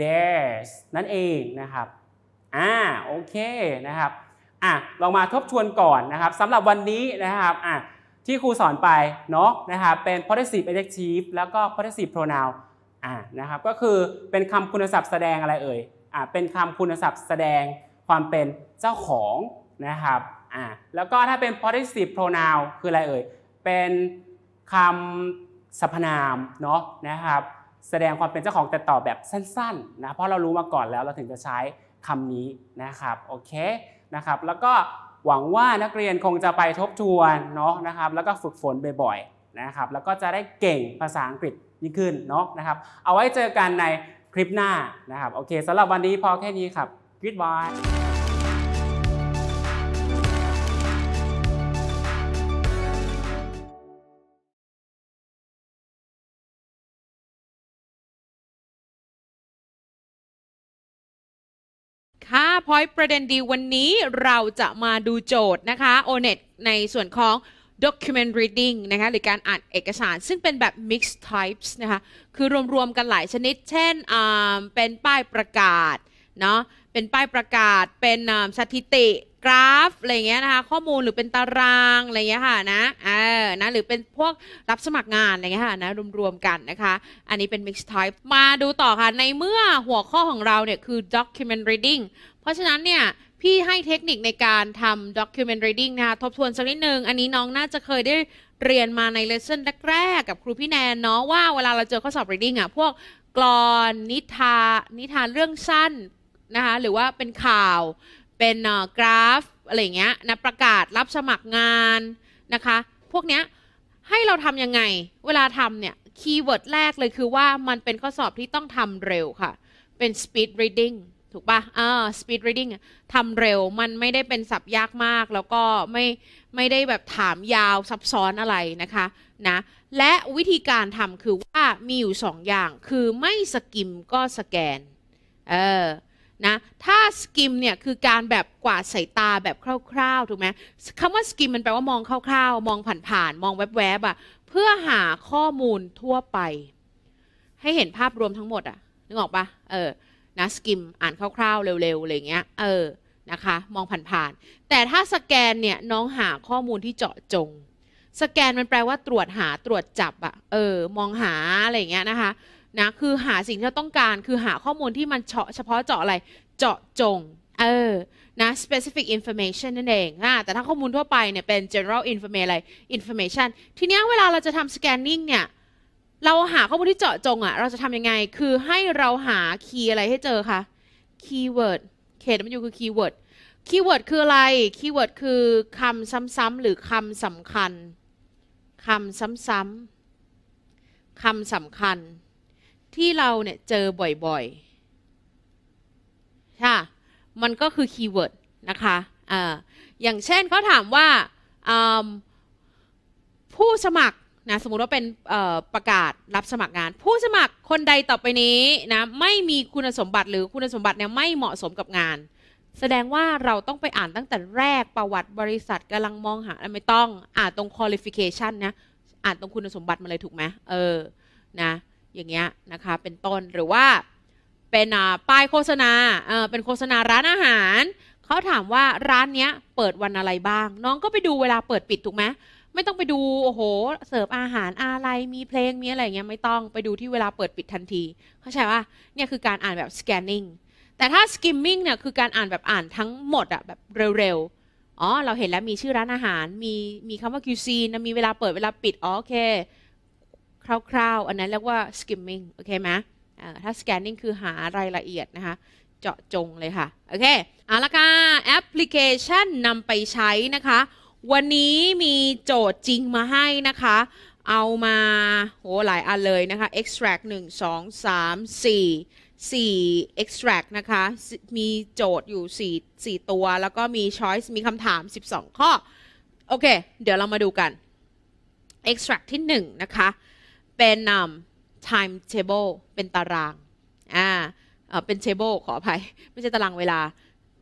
t h e r r s นั่นเองนะครับอ่าโอเคนะครับอ่ะลองมาทบทวนก่อนนะครับสำหรับวันนี้นะครับอ่าที่ครูสอนไปเนาะนะครับเป็น possessive adjective แล้วก็ possessive pronoun อ่านะครับก็คือเป็นคำคุณศัพท์แสดงอะไรเอ่ยอ่าเป็นคำคุณศัพท์แสดงความเป็นเจ้าของนะครับอ่าแล้วก็ถ้าเป็น possessive pronoun คืออะไรเอ่ยเป็นคำสรรพนามเนาะนะครับ แสดงความเป็นเจ้าของแต่ตอบแบบสั้นๆนะเพราะเรารู้มาก่อนแล้วเราถึงจะใช้คำนี้นะครับโอเคนะครับแล้วก็หวังว่านักเรียนคงจะไปทบทวนเนาะนะครับแล้วก็ฝึกฝนบ่อยๆนะครับแล้วก็จะได้เก่งภาษาอังกฤษยิ่งขึ้นเนาะนะครับเอาไว้เจอกันในคลิปหน้านะครับโอเคสำหรับวันนี้พอแค่นี้ครับ Goodbye ค point ประเด็นดีวันนี้เราจะมาดูโจทย์นะคะ ONET ในส่วนของ document reading นะคะ หรือการอ่านเอกสาร ซึ่งเป็นแบบ mixed types นะคะ คือรวมๆกันหลายชนิดเช่น เป็นป้ายประกาศเนาะเป็นป้ายประกาศ เป็นสถิติกราฟอะไรเงี้ยนะคะข้อมูลหรือเป็นตารางอะไรเงี้ยค่ะนะเออนะ หรือเป็นพวกรับสมัครงานอะไรเงี้ยค่ะนะรวมๆกันนะคะ อันนี้เป็น mixed type มาดูต่อค่ะในเมื่อหัวข้อของเราเนี่ยคือ document reading เพราะฉะนั้นเนี่ยพี่ให้เทคนิคในการทำ document reading นะคะทบทวนสักนิดนึง อันนี้น้องน่าจะเคยได้เรียนมาใน lesson แรกๆกับครูพี่แนนเนาะว่าเวลาเราเจอข้อสอบ reading อะพวกกรอนนิทานนิทานเรื่องสั้นนะคะหรือว่าเป็นข่าวเป็นกราฟอะไรเงี้ยนะประกาศรับสมัครงานนะคะ พวกเนี้ยให้เราทำยังไง เวลาทำเนี่ยคีย์เวิร์ดแรกเลยคือว่ามันเป็นข้อสอบที่ต้องทำเร็วค่ะ เป็น speed reading ถูกปะ่ะอ่า speed reading ทำเร็วมันไม่ได้เป็นสับยากมากแล้วก็ไม่ไม่ได้แบบถามยาวซับซ้อนอะไรนะคะนะและวิธีการทำคือว่ามีอยู่สองอย่าง คือไม่สกิมก็สแกนเออนะ ถ้าสกิมเนี่ยคือการแบบกวาดสายตาแบบคร่าวๆถูกไหมคำว่าสกิมมันแปลว่ามองคร่าวๆ มองผ่านๆมองแวบๆอะ่ะเพื่อหาข้อมูลทั่วไป ให้เห็นภาพรวมทั้งหมดอะ่ะ นึกออกปะเออ นะสกิมอ่านคร่าวๆ เร็วๆอะไรเงี้ย เออ นะคะ มองผ่านๆแต่ถ้าสแกนเนี่ยน้องหาข้อมูลที่เจาะจง สแกนมันแปลว่าตรวจหาตรวจจับอะเออมองหาอะไรเงี้ยนะคะนะคือหาสิ่งที่เราต้องการคือหาข้อมูลที่มันเฉพาะเจาะอะไร เจาะจงเออ นะ specific information นั่นเองนะแต่ถ้าข้อมูลทั่วไปเนี่ยเป็น general information อะไร information ทีนี้เวลาเราจะทำ scanning เนี่ยเราหาข้อมูลที่เจาะจงอะ่ะเราจะทำยังไงคือให้เราหาคีย์อะไรให้เจอคะ keyword เขตมันอยู่คือ keyword keyword คืออะไร keyword คือคำซ้ำๆหรือคำสำคัญคำซ้ำๆคำสำคัญที่เราเนี่ยเจอบ่อยๆใช่มันก็คือคีย์เวิร์ดนะคะอ่าอย่างเช่นเขาถามว่าผู้สมัครนะ สมมติว่าเป็นประกาศรับสมัครงาน ผู้สมัครคนใดต่อไปนี้นะ ไม่มีคุณสมบัติหรือคุณสมบัติเนี่ยไม่เหมาะสมกับงาน แสดงว่าเราต้องไปอ่านตั้งแต่แรกประวัติบริษัทกำลังมองหาไม่ต้องอ่านตรง qualification นะอ่านตรงคุณสมบัติมาเลยถูกไหมเออ นะอย่างเงี้ยนะคะ เป็นต้นหรือว่า เป็นป้ายโฆษณาเป็นโฆษณาร้านอาหารเขาถามว่าร้านเนี้ยเปิดวันอะไรบ้าง น้องก็ไปดูเวลาเปิดปิดถูกไหมไม่ต้องไปดูโอ้โหเสิร์ฟอาหารอะไรมีเพลงมีอะไรเงี้ยไม่ต้องไปดูที่เวลาเปิดปิดทันทีเข้าใจว่าเนี่ยคือการอ่านแบบ scanning แต่ถ้า skimming เนี่ยคือการอ่านแบบอ่านทั้งหมดอะแบบเร็วๆอ๋อเราเห็นแล้วมีชื่อร้านอาหาร มีมีคำว่า cuisine มีเวลาเปิดเวลาปิดอ๋อโอเคคร่าวๆ อันนั้นเรียกว่า skimming โอเคไหม ถ้า scanning คือหารายละเอียดนะคะเจาะจงเลยค่ะ โอเค เอาละค่ะแอปพลิเคชันนำไปใช้นะคะ วันนี้มีโจทย์จริงมาให้นะคะ เอามาโหหลายอันเลยนะคะ extract 1 2 3 4 4 extract นะคะ มีโจทย์อยู่4 4ตัว แล้วก็มี choice มีคำถาม 12 ข้อ โอเค เดี๋ยวเรามาดูกัน extract ที่ 1 นะคะเป็นนำ time table เป็นตาราง อ่าเป็น table ขออภัย ไม่ใช่ตารางเวลา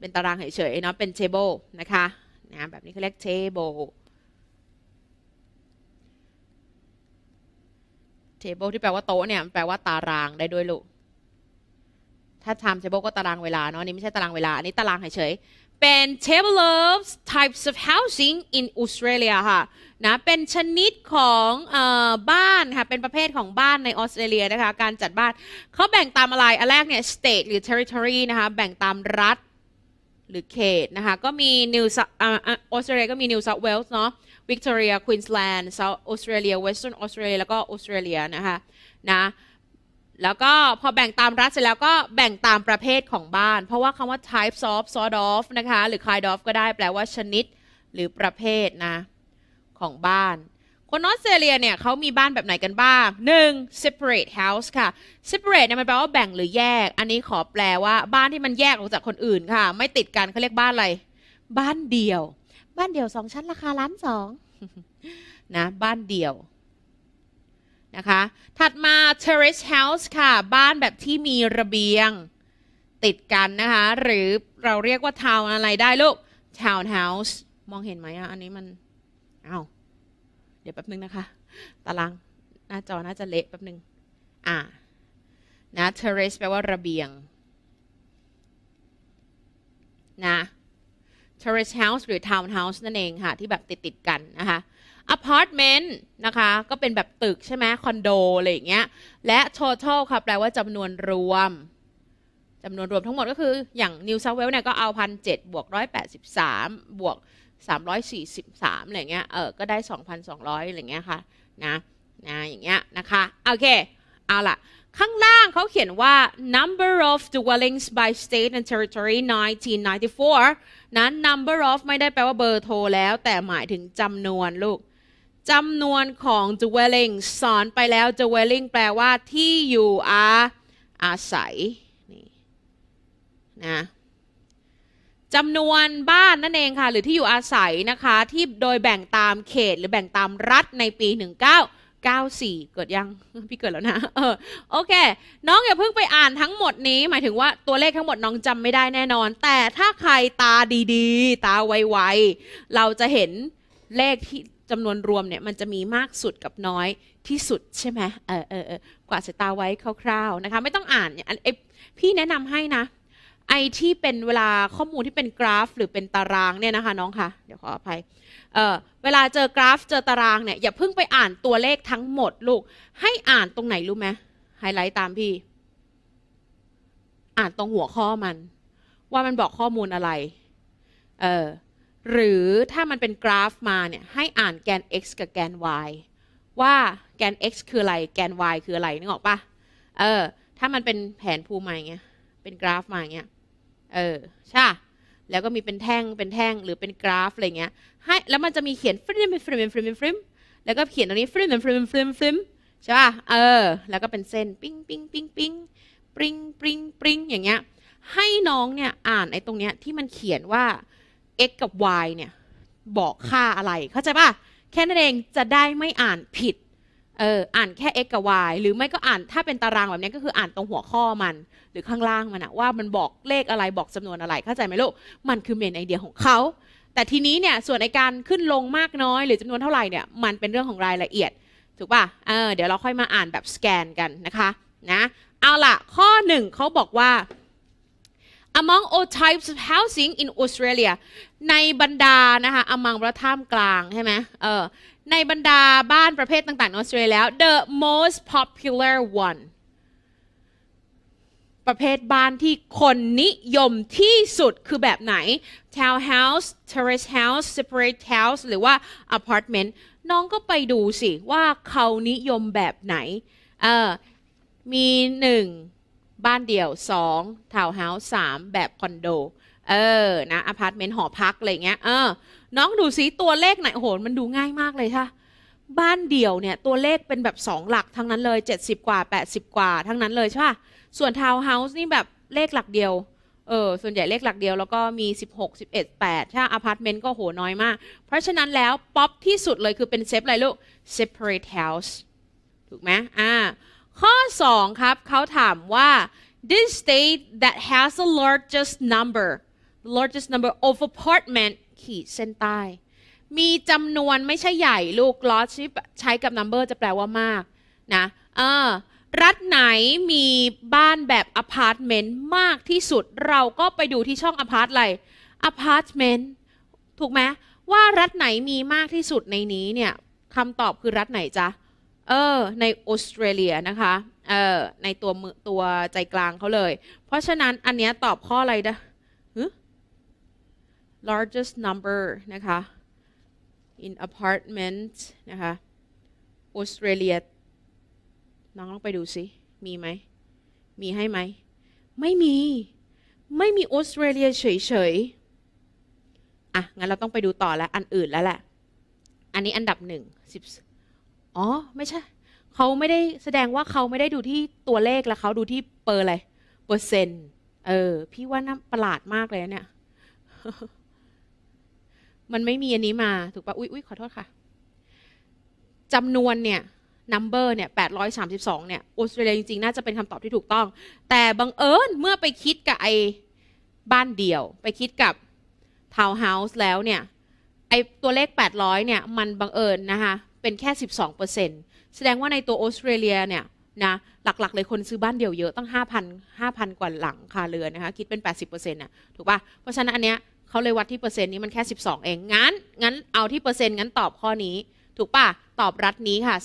เป็นตารางเฉยๆเนาะเป็น table นะคะ นะแบบนี้เขาเรียก table table ที่แปลว่าโต๊ะเนี่ยแปลว่าตารางได้ด้วยลูก ถ้า time table ก็ตารางเวลาเนาะนี่ไม่ใช่ตารางเวลา อันนี้ตารางเฉยๆ เป็น table of types of housing in Australia ค่ะนะเป็นชนิดของอบ้านค่ะ เป็นประเภทของบ้านในออสเตรเลียนะคะ การจัดบ้านเขาแบ่งตามอะไรอันแรกเนี่ย state หรือ territory นะคะ แบ่งตามรัฐ หรือเขตนะคะ ก็มีนิวออสเตรเลียก็มีนิวเซาท์เวลส์เนาะ วิกตอเรีย ควีนสแลนด์เซาท์ออสเตรเลียเวสเทิร์นออสเตรเลียแล้วก็ออสเตรเลียนะคะ นะ แล้วก็พอแบ่งตามรัฐเสร็จแล้วก็แบ่งตามประเภทของบ้าน เพราะว่าคำว่า t y p e of sort of นะคะ หรือ kind of ก็ได้แปลว่าชนิดหรือประเภทนะของบ้าน คนออสเตรเลียเนี่ยเขามีบ้านแบบไหนกันบ้าง 1. separate house ค่ะ separate เนี่ยมันแปลว่าแบ่งหรือแยก อันนี้ขอแปลว่าบ้านที่มันแยกออกจากคนอื่นค่ะ ไม่ติดกันเขาเรียกบ้านอะไร บ้านเดี่ยว บ้านเดี่ยวสองชั้นราคาล้านสองนะบ้านเดี่ยว นะคะ ถัดมา terrace house ค่ะ บ้านแบบที่มีระเบียงติดกันนะคะ หรือเราเรียกว่าทาวอะไรได้ลูก townhouse มองเห็นไหมอ่ะ อันนี้มันเอาเดี๋ยวแป๊บนึงนะคะตารางหน้าจอน่าจะเละแป๊บนึง อ่านะเทเรสแปลว่าระเบียงนะ terrace house หรือ town house นั่นเองค่ะ ที่แบบติดติดกันนะคะ apartment นะคะ ก็เป็นแบบตึกใช่ไหมคอนโดอะไรอย่างเงี้ยและ total ครับแปลว่าจำนวนรวมจำนวนรวมทั้งหมดก็คือ อย่าง New South Wales เนี่ยก็เอาพันเบวก183บวก343อะไรเงี้ย เออก็ได้ 2,200อะไรเงี้ยค่ะ นะ นะ อย่างเงี้ย นะคะ โอเค เอาล่ะข้างล่างเขาเขียนว่า number of dwellings by state and territory 1994นะ number of ไม่ได้แปลว่าเบอร์โทรแล้ว แต่หมายถึงจำนวนลูก จำนวนของ dwelling สอนไปแล้ว dwelling แปลว่าที่อยู่อาอาศัย นี่ นะจำนวนบ้านนั่นเองค่ะ หรือที่อยู่อาศัยนะคะที่โดยแบ่งตามเขตหรือแบ่งตามรัฐในปี 1994 เกิดยัง พี่เกิดแล้วนะ เออโอเค น้องอย่าเพิ่งไปอ่านทั้งหมดนี้หมายถึงว่าตัวเลขทั้งหมดน้องจำไม่ได้แน่นอน แต่ถ้าใครตาดีๆ ตาไวๆเราจะเห็น เลขที่จำนวนรวมเนี่ยมันจะมีมากสุดกับน้อยที่สุดใช่ไหมเออเออเออกว่าสายตาไว้คร่าว ๆนะคะ ไม่ต้องอ่านไอพี่แนะนำให้นะไอที่เป็นเวลาข้อมูลที่เป็นกราฟ หรือเป็นตารางเนี่ยนะคะน้องคะเดี๋ยวขออภัยเเวลาเจอกราฟเจอตารางเนี่ยอย่าเพิ่งไปอ่านตัวเลขทั้งหมดลูก ให้อ่านตรงไหนรู้ไหมไฮไลท์ตามพี่ อ่านตรงหัวข้อมัน ว่ามันบอกข้อมูลอะไร เออหรือถ้ามันเป็นกราฟมาเนี่ยให้อ่านแกน x กับแกน y ว่าแกน x คืออะไร แกน y คืออะไรนึกออกปะเออถ้ามันเป็นแผนภูมิมาอย่างเงี้ยเป็นกราฟมาอย่างเงี้ยเออ ใช่ แล้วก็มีเป็นแท่ง เป็นแท่ง หรือเป็นกราฟ อะไรเงี้ย ให้ แล้วมันจะมีเขียนฟริมฟริมฟริมฟริมแล้วก็เขียนตรงนี้ฟริมฟริมฟริมฟริมใช่ป่ะ เออ แล้วก็เป็นเส้น ปิ้งปิ้งปิ้งปิ้งปริงปริงปริงอย่างเงี้ย ให้น้องเนี่ยอ่านไอ้ตรงเนี้ยที่มันเขียนว่า x กับ y เนี่ยบอกค่าอะไร เข้าใจป่ะ แค่นั้นเอง จะได้ไม่อ่านผิดเอออ่านแค่ x กับ y หรือไม่ก็อ่านถ้าเป็นตารางแบบนี้ก็คืออ่านตรงหัวข้อมันหรือข้างล่างมันอะว่ามันบอกเลขอะไรบอกจำนวนอะไรเข้าใจไหมลูกมันคือเมนไอเดียของเขาแต่ทีนี้เนี่ยส่วนในการขึ้นลงมากน้อย หรือจำนวนเท่าไหร่เนี่ยมันเป็นเรื่องของรายละเอียด ถูกป่ะเออเดี๋ยวเราค่อยมาอ่านแบบสแกนกันนะคะนะเอาละข้อหนึ่งเขาบอกว่า among all types of housing in Australia ในบรรดานะคะ among ประท่ามกลางใช่ไหมเออในบรรดาบ้านประเภทต่างๆ ออสเตรเลียแล้ว the most popular one ประเภทบ้านที่คนนิยมที่สุดคือแบบไหน townhouse terrace house separate house หรือว่า apartment น้องก็ไปดูสิว่าเขานิยมแบบไหนเออมีหนึ่งบ้านเดี่ยว2ทาวน์เฮาส์3แบบคอนโด เออ นะ อพาร์ตเมนต์หอพักอะไรเงี้ย เออ น้องดูสิตัวเลขไหนโหนมันดูง่ายมากเลยค่ะ บ้านเดี่ยวเนี่ยตัวเลขเป็นแบบ 2 หลักทั้งนั้นเลย70กว่า 80 กว่า ทั้งนั้นเลยใช่ป่ะส่วนทาวน์เฮาส์นี่แบบเลขหลักเดียว เออ ส่วนใหญ่เลขหลักเดียวแล้วก็มี 16 11 8ถ้าอพาร์ตเมนต์ก็โหน้อยมาก เพราะฉะนั้นแล้วป๊อปที่สุดเลยคือเป็นเซฟอะไรลูก separate house ถูกไหมอ่าข้อ 2 ครับเขาถามว่า this state that has the largest number the largest number of apartment ขีดเส้นใต้มีจำนวนไม่ใช่ใหญ่ ลูก large ใช้กับ number จะแปลว่ามากนะเออรัฐไหนมีบ้านแบบอพาร์ตเมนต์มากที่สุด เราก็ไปดูที่ช่องอพาร์ตไรอพาร์ตเมนต์ถูกไหมว่ารัฐไหนมีมากที่สุดในนี้เนี่ยคำตอบคือรัฐไหนจ๊ะเออ ในออสเตรเลียนะคะเออในตัวมือตัวใจกลางเขาเลย เพราะฉะนั้นอันเนี้ยตอบข้ออะไรดะ largest number นะคะ in apartment นะคะออสเตรเลียน้องลองไปดูสิมีไหมมีให้ไหม ไม่มี ไม่มีออสเตรเลียเฉยๆ อ่ะ งั้นเราต้องไปดูต่อแล้ว อันอื่นแล้วแหละอันนี้อันดับหนึ่งอ๋อไม่ใช่เขาไม่ได้แสดงว่าเขาไม่ได้ดูที่ตัวเลขแล้วเขาดูที่เปอร์อะไร เปอร์เซ็นต์เออ พี่ว่าน่าประหลาดมากเลยเนี่ย มันไม่มีอันนี้มาถูกปะอุ๊ยอุ๊ยขอโทษค่ะจำนวนเนี่ย นัมเบอร์เนี่ยแปดร้อยสามสิบสองเนี่ย ออสเตรเลียจริงๆ น่าจะเป็นคำตอบที่ถูกต้อง แต่บังเอิญเมื่อไปคิดกับ ไอ้บ้านเดี่ยว ไปคิดกับทาวน์เฮาส์แล้วเนี่ยไอ้ตัวเลข800เนี่ยมันบังเอิญนะคะเป็นแค่ 12%แสดงว่าในตัวออสเตรเลียเนี่ยนะ หลักๆเลยคนซื้อบ้านเดี่ยวเยอะตั้ง5,000 5,000 กว่าหลังคาเรือนนะคะ คิดเป็น 80%อน่ะถูกปะ่ะ เพราะฉะนั้นอันเนี้ยเขาเลยวัดที่เปอร์เซ็นต์นี้มันแค่ 12 เอง งั้น งั้น เอาที่เปอร์เซ็นต์งั้นตอบข้อนี้ ถูกปะ่ะ ตอบรัฐนี้ค่ะ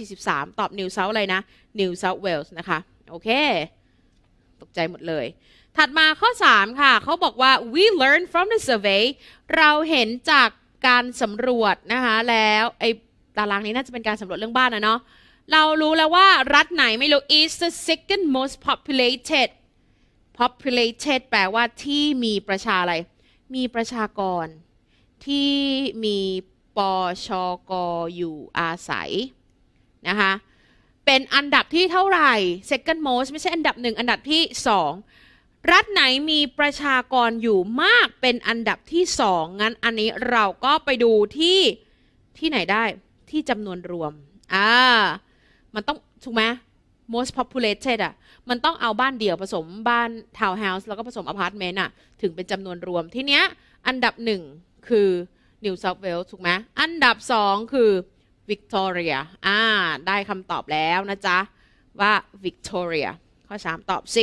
343 ตอบนิวเซาท์อะไรนะ นิวเซาท์เวลส์นะคะ โอเค ตกใจหมดเลย ถัดมาข้อ 3 ค่ะ เขาบอกว่า we learn from the survey เราเห็นจากการสำรวจนะคะ แล้วไอตารางนี้น่าจะเป็นการสำรวจเรื่องบ้านนะเนาะ เรารู้แล้วว่ารัฐไหนไม่รู้ is the second most populated populated แปลว่าที่มีประชาอะไรมีประชากร ที่มีปชกอยู่อาศัยนะคะ เป็นอันดับที่เท่าไหร่ second most ไม่ใช่อันดับหนึ่งอันดับที่สองรัฐไหนมีประชากรอยู่มากเป็นอันดับที่สองงั้นอันนี้เราก็ไปดูที่ที่ไหนได้ที่จำนวนรวม อ่า มันต้อง ถูกไหม most populated อ่ะ มันต้องเอาบ้านเดี่ยวผสมบ้านทาวน์เฮาส์แล้วก็ผสมอพาร์ตเมนต์อ่ะ ถึงเป็นจำนวนรวม ทีเนี้ย อันดับหนึ่งคือ New South Wales ถูกไหมอันดับสองคือวิกตอเรีย อ่า ได้คำตอบแล้วนะจ๊ะ ว่าวิกตอเรีย ข้อ 3 ตอบ 4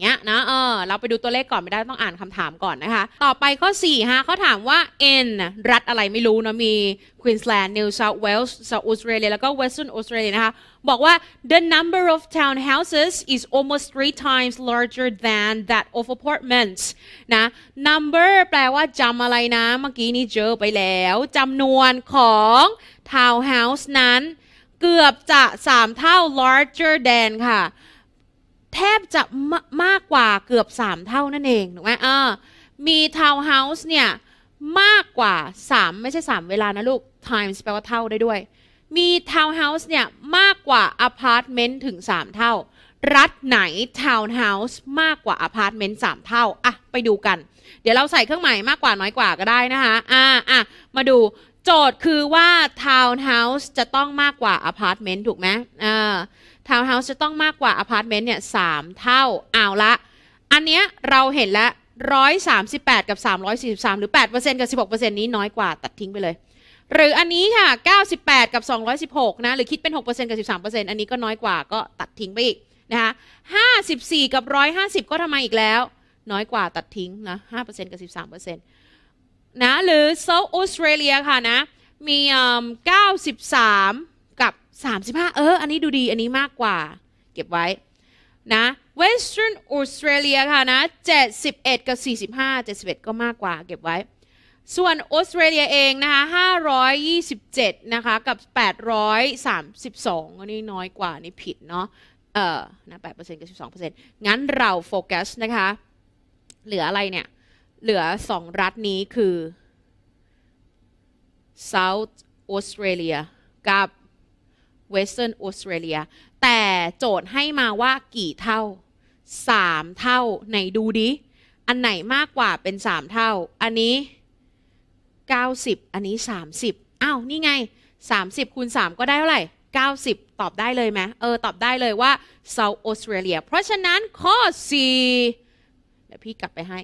เงี้ยนะเออเราไปดูตัวเลขก่อนไม่ได้ต้องอ่านคำถามก่อนนะคะต่อไปข้อ4ฮะเขาถามว่า N รัฐอะไรไม่รู้นะมีควีนส s แลนด์นิวเซาท์เวลส์เซาท์ออสเตรเลียแล้วก็เวส t e r n a นออสเตรเลียนะคะ บอกว่า the number of townhouses is almost three times larger than that of apartments นะ number แปลว่าจำอะไรนะ เมื่อกี้นี้เจอไปแล้วจำนวนของ townhouse นั้นเกือบจะ 3 เท่า larger than ค่ะแทบจะมมากกว่าเกือบ3 เท่านั่นเองถูกไหมมีทาวน์เฮาส์เนี่ยมากกว่า 3 ไม่ใช่3เวลานะลูก times แปลว่าเท่าได้ด้วยมีทาวน์เฮาส์เนี่ยมากกว่าอพาร์ตเมนต์ถึง3เท่า รัฐไหน ทาวน์เฮาส์มากกว่าอพาร์ตเมนต์3เท่าอ่ะไปดูกัน เดี๋ยวเราใส่เครื่องหมายมากกว่าน้อยกว่าก็ได้นะคะอ่าอ่ะมาดูโจทย์คือว่าทาวน์เฮาส์จะต้องมากกว่าอพาร์ตเมนต์ถูกไหมอ่าทาวน์เฮาส์จะต้องมากกว่าอพาร์ตเมนต์เนี่ยสามเท่าเอาละอันเนี้ยเราเห็นละร้อยสามสิบแปดกับสามร้อยสี่สิบสามหรือแปดเปอร์เซ็นต์กับสิบหกเปอร์เซ็นต์นี้น้อยกว่าตัดทิ้งไปเลย หรืออันนี้ค่ะเก้าสิบแปดกับสองร้อยสิบหกนะ หรือคิดเป็นหกเปอร์เซ็นต์กับสิบสามเปอร์เซ็นต์อันนี้ก็น้อยกว่าก็ตัดทิ้งไปอีกนะคะห้าสิบสี่กับร้อยห้าสิบก็ทำไมอีกแล้ว น้อยกว่าตัดทิ้งนะห้าเปอร์เซ็นต์กับสิบสามเปอร์เซ็นต์นะหรือเซาท์ออสเตรเลียค่ะนะ มีเก้าสิบสาม35เออ อันนี้ดูดี อันนี้มากกว่า เก็บไว้นะ Western Australia ค่ะนะ71 กับ 45 71 ก็มากกว่า เก็บไว้ ส่วนออสเตรเลียเองนะคะ527นะคะ กับ 832อันนี้น้อยกว่านี่ผิดเนาะ เออนะ8%กับ 12%งั้นเราโฟกัสนะคะ เหลืออะไรเนี่ย เหลือ 2 รัฐนี้คือ South Australia กับเวสเทิร์นออสเตรเลียแต่โจทย์ให้มาว่ากี่เท่า 3 เท่าไหนดูดิ อันไหนมากกว่าเป็น 3 เท่า อันนี้ 90 อันนี้ 30 อ้าวนี่ไง 30คูณ3 ก็ได้เท่าไหร่ 90 ตอบได้เลยไหมเออ ตอบได้เลยว่า South Australia เพราะฉะนั้นข้อ4เดี๋ยวพี่กลับไปให้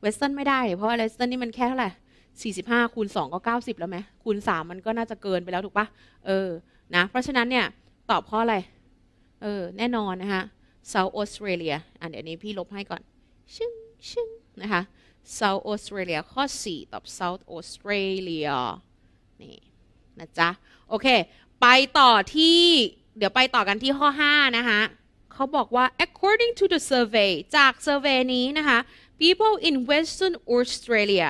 เวสเทิร์นไม่ได้ เพราะว่าเวสเทิร์นนี่มันแค่เท่าไหร่45คูณ2ก็ 90 แล้วไหมคูณ3มันก็น่าจะเกินไปแล้วถูกปะเออนะเพราะฉะนั้นเนี่ยตอบข้ออะไรเออแน่นอนนะคะ South Australia อ่ะเดี๋ยวนี้พี่ลบให้ก่อนชึ้งชึ้งนะคะ South Australia ข้อ 4 ตอบ South Australia นี่นะจ๊ะโอเคไปต่อที่เดี๋ยวไปต่อกันที่ข้อ 5 นะคะเขาบอกว่า according to the survey จาก survey นี้นะคะ people in Western Australia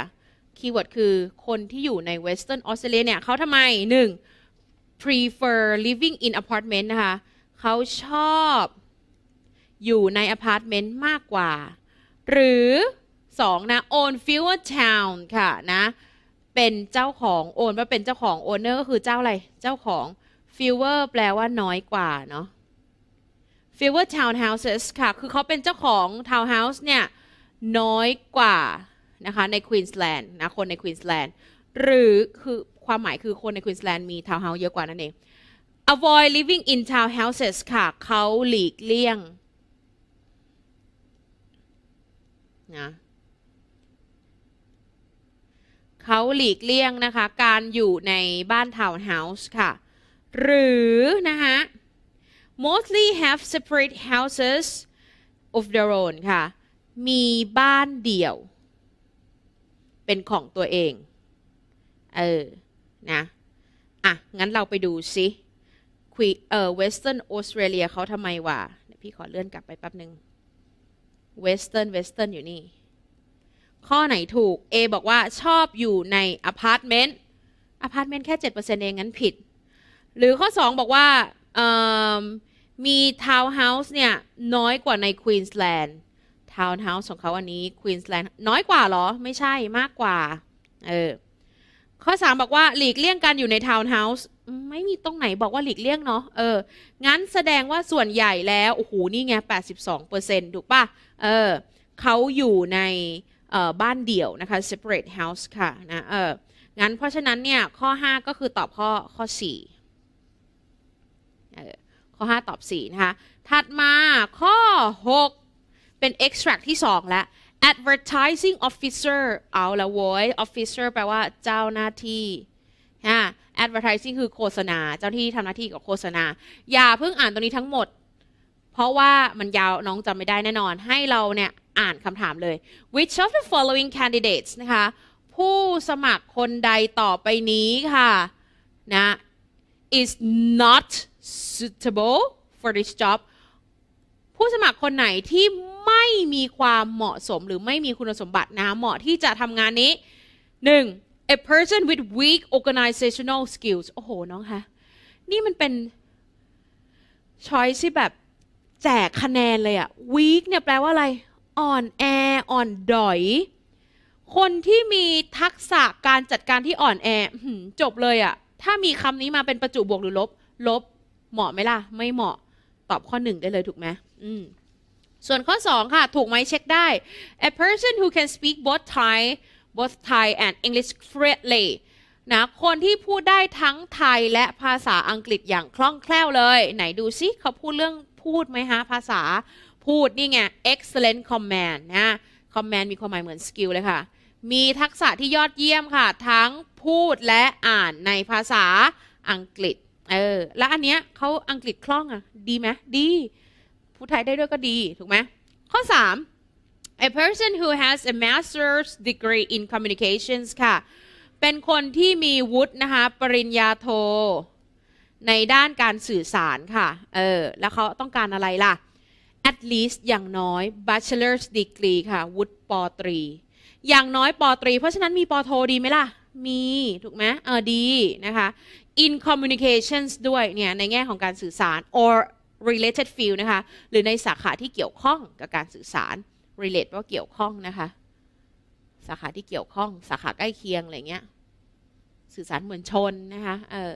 คีย์เวิร์ดคือคนที่อยู่ใน Western Australia เนี่ยเขาทำไม1 prefer living in apartment นะคะ เขาชอบ อยู่ในอพาร์ตเมนต์มากกว่า หรือ2นะ own fewer town ค่ะนะ เป็นเจ้าของ own ว่าเป็นเจ้าของ owner ก็คือเจ้าอะไร เจ้าของ fewer แปลว่าน้อยกว่า เนาะ fewer townhouses ค่ะ คือเขาเป็นเจ้าของ townhouse เนี่ย น้อยกว่า นะคะในควีนสแลนด์นะ คนในควีนสแลนด์ หรือคือความหมายคือ คนในควีนสแลนด์มีทาวน์เฮาส์เยอะกว่านั่นเอง avoid living in townhouses ค่ะ เขาหลีกเลี่ยงนะเขาหลีกเลี่ยงนะคะ การอยู่ในบ้านทาวน์เฮาส์ค่ะ หรือนะคะ mostly have separate houses of their own ค่ะ มีบ้านเดี่ยว เป็นของตัวเอง เออนะ อ่ะ งั้นเราไปดูซิคุยเออเวสเทิร์นออสเตรเลียเขาทำไมวะพี่ขอเลื่อนกลับไปแป๊บหนึ่งเวสเทิร์นเวสเทิร์นอยู่นี่ ข้อไหนถูก A บอกว่าชอบอยู่ในอพาร์ตเมนต์ อพาร์ตเมนต์แค่ 7%เอง งั้นผิด หรือข้อ 2 บอกว่าอมีทาวน์เฮาส์เนี่ยน้อยกว่าในควีนส์แลนด์ ทาวน์เฮาส์ของเขาอันนี้ควีนส์แลนด์น้อยกว่าหรอ ไม่ใช่ มากกว่า เออข้อ 3 บอกว่าหลีกเลี่ยงการอยู่ในทาวน์เฮาส์ไม่มีตรงไหนบอกว่าหลีกเลี่ยงเนาะเอองั้นแสดงว่าส่วนใหญ่แล้วโอ้โหนี่ไง 82%ถูกป่ะเออเขาอยู่ในบ้านเดี่ยวนะคะ separate house ค่ะนะเอองั้นเพราะฉะนั้นเนี่ยข้อ 5 ก็คือตอบข้อข้อ4เออข้อ5ตอบ4นะคะถัดมาข้อ 6 เป็น extract ที่ 2 แล้ว advertising officer เอาละโว้ย officer แปลว่าเจ้าหน้าที่ ฮะ advertising คือโฆษณา เจ้าที่ทำหน้าที่กับโฆษณา อย่าเพิ่งอ่านตรงนี้ทั้งหมด เพราะว่ามันยาวน้องจำไม่ได้แน่นอน ให้เราเนี่ยอ่านคำถามเลย which of the following candidates นะคะ ผู้สมัครคนใดต่อไปนี้ค่ะ นะ is not suitable for this job ผู้สมัครคนไหนที่ไม่มีความเหมาะสมหรือไม่มีคุณสมบัตินะเหมาะที่จะทำงานนี้ 1. a person with weak organizational skills โอ้โห น้องคะนี่มันเป็นช้อยที่แบบแจกคะแนนเลยอะ weak เนี่ยแปลว่าอะไรอ่อนแออ่อนดอยคนที่มีทักษะการจัดการที่อ่อนแอจบเลยอะถ้ามีคำนี้มาเป็นประจุบวกหรือลบลบเหมาะไหมล่ะ ไม่เหมาะตอบข้อหนึ่งได้เลยถูกไหมอืมส่วนข้อ2ค่ะถูกไหมเช็คได้ a person who can speak both Thai both Thai and English fluently นะคนที่พูดได้ทั้งไทยและภาษาอังกฤษอย่างคล่องแคล่วเลย ไหนดูซิเขาพูดเรื่องพูดไหมฮะภาษา พูดนี่ไง excellent command นะ command มีความหมายเหมือน skill เลยค่ะ มีทักษะที่ยอดเยี่ยมค่ะทั้งพูดและอ่านในภาษาอังกฤษเออแล้วอันเนี้ยเขาอังกฤษคล่องอะ่ะดีไหมดีพูดไทยได้ด้วยก็ดี ถูกไหมข้อ 3 a person who has a master's degree in communications ค่ะ เป็นคนที่มีวุฒินะคะปริญญาโทในด้านการสื่อสารค่ะเออแล้วเขาต้องการอะไรล่ะ at least อย่างน้อย bachelor's degree ค่ะ วุฒิปตรี อย่างน้อยปตรี เพราะฉะนั้นมีปโทดีไหมล่ะ มี ถูกไหมเออดีนะคะ in communications ด้วยเนี่ยในแง่ของการสื่อสาร or related field นะคะ หรือในสาขาที่เกี่ยวข้องกับการสื่อสาร relate ว่าเกี่ยวข้องนะคะ สาขาที่เกี่ยวข้อง สาขาใกล้เคียงอะไรเงี้ย สื่อสารมวลชนนะคะ เออ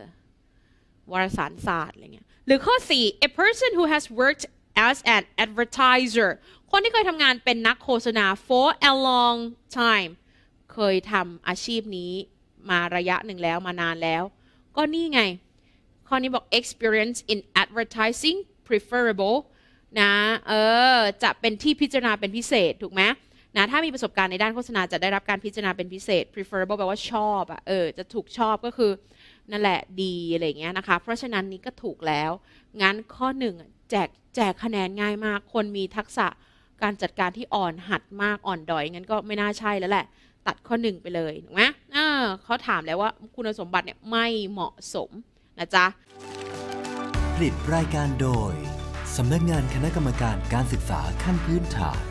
วารสารศาสตร์อะไรเงี้ย หรือข้อ 4 a person who has worked as an advertiser คนที่เคยทำงานเป็นนักโฆษณา for a long time เคยทำอาชีพนี้มาระยะหนึ่งแล้วมานานแล้ว ก็นี่ไง ข้อนี้บอก experience in advertising preferable นะ เออ จะเป็นที่พิจารณาเป็นพิเศษ ถูกไหมนะ ถ้ามีประสบการณ์ในด้านโฆษณาจะได้รับการพิจารณาเป็นพิเศษ preferable แปลว่าชอบอะเออ จะถูกชอบก็คือ นั่นแหละดีอะไรเงี้ยนะคะ เพราะฉะนั้นนี้ก็ถูกแล้ว งั้นข้อหนึ่งแจกแจกคะแนนง่ายมาก คนมีทักษะการจัดการที่อ่อนหัดมากอ่อนดอย งั้นก็ไม่น่าใช่แล้วแหละ ตัดข้อหนึ่งไปเลย ถูกไหมเขาถามแล้วว่าคุณสมบัติเนี่ยไม่เหมาะสมนะจ๊ะผลิตรายการโดยสำนักงานคณะกรรมการการศึกษาขั้นพื้นฐาน